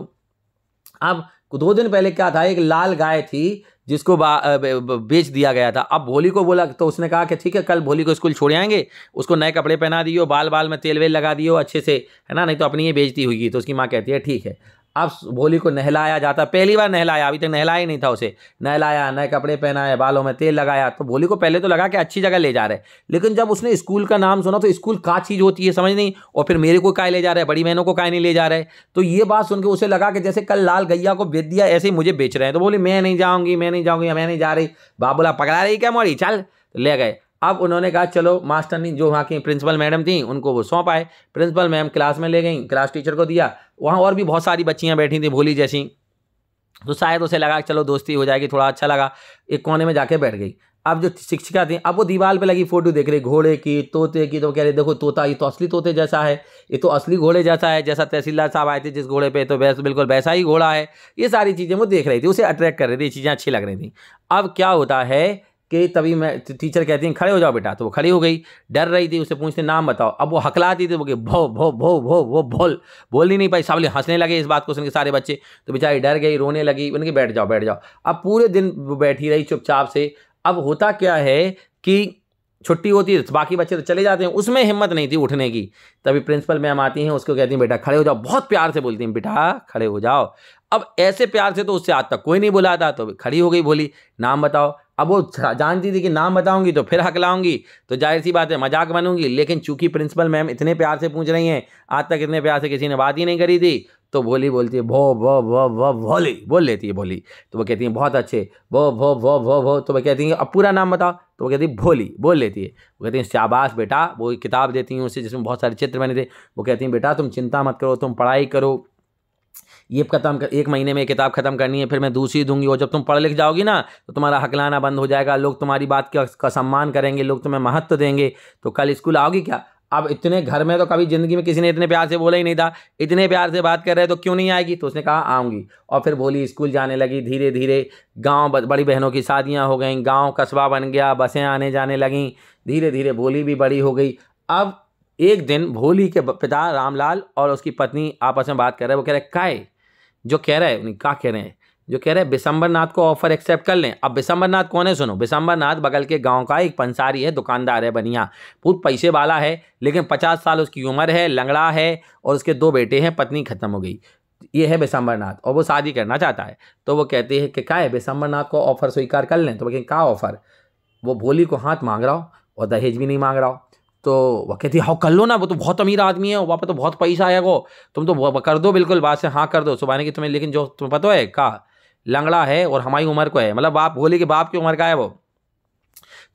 अब दो दिन पहले क्या था एक लाल गाय थी जिसको बेच दिया गया था अब भोली को बोला तो उसने कहा कि ठीक है कल भोली को स्कूल छोड़ आएंगे उसको नए कपड़े पहना दियो बाल बाल में तेल वेल लगा दियो अच्छे से है ना नहीं तो अपनी ये बेचती हुई तो उसकी माँ कहती है ठीक है अब भोली को नहलाया जाता पहली बार नहलाया अभी तक नहलाया ही नहीं था उसे नहलाया नए कपड़े पहनाए बालों में तेल लगाया तो भोली को पहले तो लगा कि अच्छी जगह ले जा रहे लेकिन जब उसने स्कूल का नाम सुना तो स्कूल का चीज़ होती है समझ नहीं और फिर मेरे को काय ले जा रहे बड़ी बहनों को काय नहीं ले जा रहे तो ये बात सुन के उसे लगा कि जैसे कल लाल गैया को बेच दिया ऐसे ही मुझे बेच रहे हैं तो बोली मैं नहीं जाऊँगी मैं नहीं जाऊँगी मैं नहीं जा रही बाबूला बोला पकड़ा रही क्या मोरी चल ले गए अब उन्होंने कहा चलो मास्टर ने जो वहाँ की प्रिंसिपल मैडम थी उनको वो सौंप आए प्रिंसिपल मैम क्लास में ले गई क्लास टीचर को दिया वहाँ और भी बहुत सारी बच्चियाँ बैठी थी भोली जैसी तो शायद उसे लगा चलो दोस्ती हो जाएगी थोड़ा अच्छा लगा एक कोने में जाके बैठ गई अब जो शिक्षिका थी अब वो दीवार पे लगी फोटो देख रही घोड़े की तोते की तो कह रहे देखो तोता ये तो असली तोते जैसा है ये तो असली घोड़े जैसा है जैसा तहसीलदार साहब आए थे जिस घोड़े पे तो वैसे बिल्कुल वैसा ही घोड़ा है ये सारी चीज़ें वो देख रही थी उसे अट्रैक्ट कर रही थी चीज़ें अच्छी लग रही थी अब क्या होता है कि तभी मैं टीचर कहती हैं खड़े हो जाओ बेटा तो वो खड़ी हो गई डर रही थी उसे पूछते नाम बताओ अब वो हकलाती थी वो कि भो भो भो भो वो भोल बोल ही नहीं पाई सावली हंसने लगे इस बात को सुन के सारे बच्चे तो बेचारी डर गई रोने लगी उनके बैठ जाओ बैठ जाओ अब पूरे दिन बैठी रही चुपचाप से अब होता क्या है कि छुट्टी होती है बाकी बच्चे तो चले जाते हैं उसमें हिम्मत नहीं थी उठने की तभी प्रिंसिपल मैम आती हैं उसको कहती हैं बेटा खड़े हो जाओ बहुत प्यार से बोलती हैं बेटा खड़े हो जाओ अब ऐसे प्यार से तो उससे आज तक कोई नहीं बुलाता तो खड़ी हो गई बोली नाम बताओ अब वो जानती थी कि नाम बताऊंगी तो फिर हक लाऊंगी तो जाहिर सी बात है मजाक बनूंगी लेकिन चूंकि प्रिंसिपल मैम इतने प्यार से पूछ रही हैं आज तक इतने प्यार से किसी ने बात ही नहीं करी थी तो भोली बोलती है भो भो भो भो भोली बोल लेती है भोली तो वो कहती है बहुत अच्छे भो भो भो भो भो तो वो कहती है अब पूरा नाम बताओ तो वो कहती है भोली बोल लेती है वो कहती है शाबाश बेटा वो किताब देती हूँ उसे जिसमें बहुत सारे चित्र बने थे वो कहती हैं बेटा तुम चिंता मत करो तुम पढ़ाई करो ये खत्म कर एक महीने में किताब ख़त्म करनी है फिर मैं दूसरी दूंगी और जब तुम पढ़ लिख जाओगी ना तो तुम्हारा हकलाना बंद हो जाएगा लोग तुम्हारी बात का, सम्मान करेंगे लोग तुम्हें महत्व देंगे तो कल स्कूल आओगी क्या अब इतने घर में तो कभी ज़िंदगी में किसी ने इतने प्यार से बोला ही नहीं था इतने प्यार से बात कर रहे तो क्यों नहीं आएगी तो उसने कहा आऊँगी और फिर भोली स्कूल जाने लगी धीरे धीरे गांव बड़ी बहनों की शादियां हो गई गांव कस्बा बन गया बसें आने जाने लगीं धीरे धीरे भोली भी बड़ी हो गई अब एक दिन भोली के पिता रामलाल और उसकी पत्नी आपस में बात कर रहे वो कह रहे काय जो कह रहा है क्या कह रहे हैं जो कह रहे हैं बिसम्बर नाथ को ऑफर एक्सेप्ट कर लें अब बिसंबर नाथ कौन है सुनो बिसम्बर नाथ बगल के गांव का एक पंसारी है दुकानदार है बनिया बहुत पैसे वाला है लेकिन पचास साल उसकी उम्र है लंगड़ा है और उसके दो बेटे हैं पत्नी खत्म हो गई ये है बेसम्बरनाथ और वो शादी करना चाहता है तो वो कहते हैं कि क्या है नाथ को ऑफर स्वीकार कर लें तो बोले क्या ऑफर वो भोली को हाथ मांग रहा हो और दहेज भी नहीं मांग रहा हो तो वह कहती है हाँ कर लो ना वो तो बहुत अमीर आदमी है वहाँ पर तो बहुत पैसा आया वो तुम तो कर दो बिल्कुल बात से हाँ कर दो सुबह ने कि तुम्हें लेकिन जो तुम्हें पता है का लंगड़ा है और हमारी उम्र को है मतलब बाप बोले कि बाप की उम्र का है वो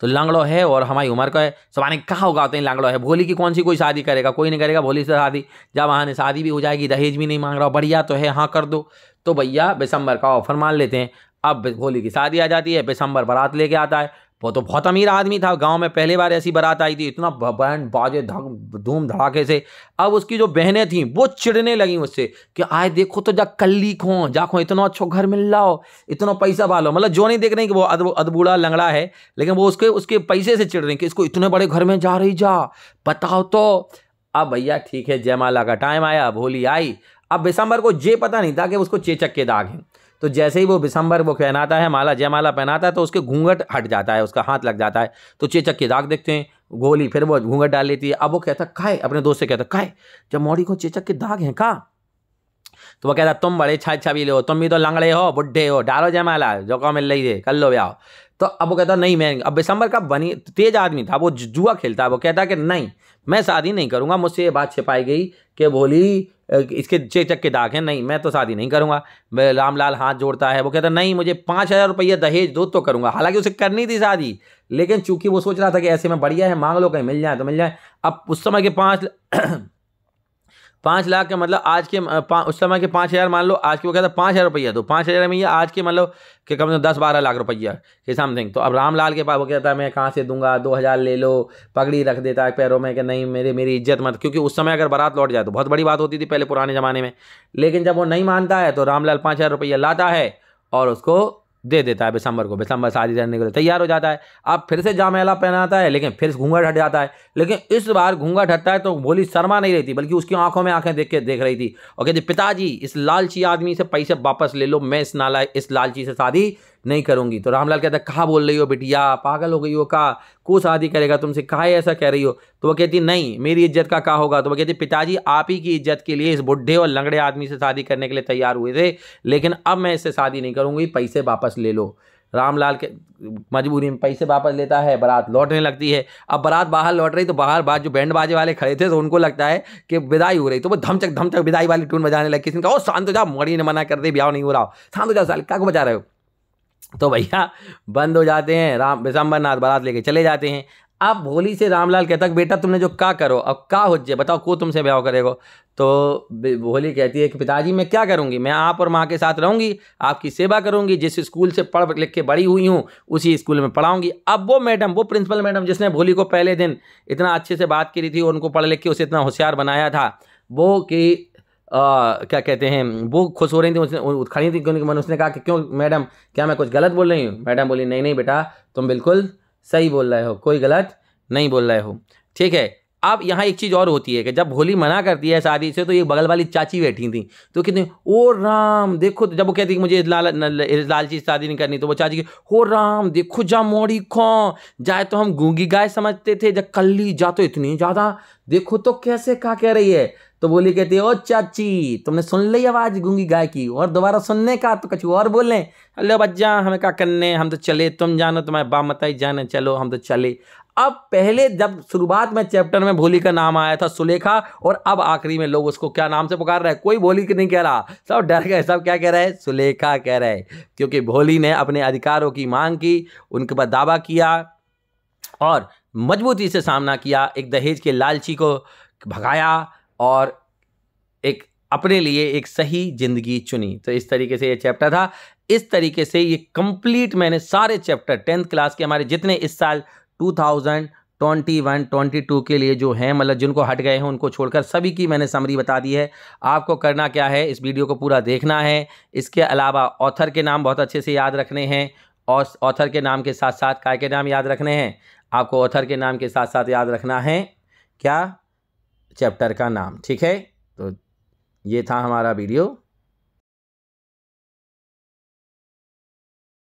तो लंगड़ो है और हमारी उम्र का है सुबह कहा होगा तो लंगड़ो है भोली की कौन सी कोई शादी करेगा कोई नहीं करेगा भोली से शादी जब वहाँ ने शादी भी हो जाएगी दहेज भी नहीं मांग रहा बढ़िया तो है हाँ कर दो तो भैया बेसंबर का ऑफर मान लेते हैं अब भोली की शादी आ जाती है बेसंबर बारात लेके आता है वो तो बहुत अमीर आदमी था गांव में पहली बार ऐसी बारात आई थी इतना बैंड बाजे धूम धड़ाके से अब उसकी जो बहनें थीं वो चिड़ने लगी उससे कि आए देखो तो जा कल्ली खो जा खो इतना अच्छो घर मिल लाओ इतना पैसा वालो मतलब जो नहीं देख रहे कि वो अदबूढ़ा लंगड़ा है लेकिन वो उसके उसके पैसे से चिड़ रहे हैं कि इसको इतने बड़े घर में जा रही जा बताओ तो अब भैया ठीक है जयमाला का टाइम आया होली आई अब दिसंबर को जे पता नहीं था कि उसको चेचक के दाग हैं तो जैसे ही वो बिसम्बर वो पहनाता है माला जयमाला पहनाता है तो उसके घूंघट हट जाता है उसका हाथ लग जाता है तो चेचक के दाग देखते हैं गोली फिर वो घूंघट डाल लेती है अब वो कहता काय अपने दोस्त से कहता काय जब मौड़ी को चेचक के दाग हैं का तो वो कहता तुम बड़े छा छबीले हो तुम भी तो लंगड़े हो बुढ़े हो डालो जयमाला जो कहो मिल रही कर लो ब्याह तो अब वो कहता नहीं मैं अब बिसंबर का बनी तो तेज आदमी था वो जुआ खेलता वो कहता कि नहीं मैं शादी नहीं करूँगा मुझसे ये बात छिपाई गई कि भोली इसके चे चक के दाग हैं नहीं मैं तो शादी नहीं करूँगा रामलाल हाथ जोड़ता है वो कहता नहीं मुझे पाँच हज़ार रुपया दहेज दो तो करूँगा हालांकि उसे करनी थी शादी लेकिन चूंकि वो सोच रहा था कि ऐसे में बढ़िया है मांग लो कहीं मिल जाए तो मिल जाए अब उस समय के पाँच पाँच लाख का मतलब आज के उस समय के पाँच हज़ार मान लो आज के वो कहता पाँच हज़ार रुपया तो पाँच हज़ार में ये आज के मतलब कि कम से कम दस बारह लाख रुपया के समथिंग तो अब रामलाल के पास वो कहता है मैं कहाँ से दूंगा दो हज़ार ले लो पगड़ी रख देता है पैरों में कि नहीं मेरे मेरी इज्जत मत क्योंकि उस समय अगर बारात लौट जाए तो बहुत बड़ी बात होती थी पहले पुराने ज़माने में लेकिन जब वो नहीं मानता है तो रामलाल पाँच हज़ार रुपया लाता है और उसको दे देता है बेसम्बर को बेसम्बर शादी करने के लिए तैयार हो जाता है अब फिर से जामेला पहनाता है लेकिन फिर घूंघट हट जाता है लेकिन इस बार घूंघट हटता है तो बोली शर्मा नहीं रहती बल्कि उसकी आंखों में आंखें देख के देख रही थी और कहती पिताजी इस लालची आदमी से पैसे वापस ले लो मैं इस नाला इस लालची से शादी नहीं करूंगी तो रामलाल कहता है कहा बोल रही हो बिटिया पागल हो गई हो का को शादी करेगा तुमसे कहा ऐसा कह रही हो तो वह कहती नहीं मेरी इज्जत का कहा होगा तो वह कहती पिताजी आप ही की इज्जत के लिए इस बुढ़े और लंगड़े आदमी से शादी करने के लिए तैयार हुए थे लेकिन अब मैं इससे शादी नहीं करूंगी पैसे वापस ले लो रामलाल के मजबूरी में पैसे वापस लेता है बारात लौटने लगती है अब बारात बाहर लौट रही तो बाहर बाद जो बैंड बाजे वाले खड़े थे तो उनको लगता है कि विदाई हो रही तो वो धमचक धमचक विदाई वाली ट्यून बजाने लगे किसी ने कहा ओ शांत हो जाओ मड़ी ने मना कर दे ब्याह नहीं हो रहा हो शांत हो जाओ साल क्या को बजा रहे हो तो भैया बंद हो जाते हैं राम विशंबरनाथ बारात लेके चले जाते हैं अब भोली से रामलाल कहता है बेटा तुमने जो का करो अब का हो जाए बताओ को तुमसे ब्याह करेगा तो भोली कहती है कि पिताजी मैं क्या करूँगी मैं आप और माँ के साथ रहूँगी आपकी सेवा करूँगी जिस स्कूल से पढ़ लिख के बड़ी हुई हूँ उसी स्कूल में पढ़ाऊँगी अब वो मैडम वो प्रिंसिपल मैडम जिसने भोली को पहले दिन इतना अच्छे से बात करी थी और उनको पढ़ लिख के उसे इतना होशियार बनाया था वो कि आ, क्या कहते हैं वो खुश हो रही थी उसने खड़ी थी क्योंकि मैंने उसने कहा कि क्यों मैडम क्या मैं कुछ गलत बोल रही हूँ मैडम बोली नहीं नहीं बेटा तुम बिल्कुल सही बोल रहे हो कोई गलत नहीं बोल रहे हो ठीक है अब यहाँ एक चीज़ और होती है कि जब भोली मना करती है शादी से तो ये बगल वाली चाची बैठी थी तो कितनी ओ राम देखो तो जब वो कहती कि मुझे लाल लालची शादी नहीं करनी तो वो चाची की ओ राम देखो जा मोड़ी खो जाए तो हम गूंगी गाय समझते थे जब कल्ली जा तो इतनी ज़्यादा देखो तो कैसे कहा कह रही है तो बोली कहती है ओ चाची तुमने सुन ली आवाज़ गूंगी गाय की और दोबारा सुनने का तो कुछ और बोले हेलो बच्चा हमें क्या करने हम तो चले तुम जानो तुम्हारे बाप मताई जाने चलो हम तो चले अब पहले जब शुरुआत में चैप्टर में भोली का नाम आया था सुलेखा और अब आखिरी में लोग उसको क्या नाम से पुकार रहे हैं कोई भोली नहीं कह रहा सब डर गए सब क्या कह रहे हैं सुलेखा कह रहे हैं क्योंकि भोली ने अपने अधिकारों की मांग की उनके पर दावा किया और मजबूती से सामना किया एक दहेज के लालची को भगाया और एक अपने लिए एक सही ज़िंदगी चुनी तो इस तरीके से ये चैप्टर था इस तरीके से ये कंप्लीट मैंने सारे चैप्टर टेंथ क्लास के हमारे जितने इस साल two thousand twenty one twenty two के लिए जो हैं मतलब जिनको हट गए हैं उनको छोड़कर सभी की मैंने समरी बता दी है आपको करना क्या है इस वीडियो को पूरा देखना है इसके अलावा ऑथर के नाम बहुत अच्छे से याद रखने हैं और ऑथर के नाम के साथ साथ काय के नाम याद रखने हैं आपको ऑथर के नाम के साथ साथ याद रखना है क्या चैप्टर का नाम ठीक है तो ये था हमारा वीडियो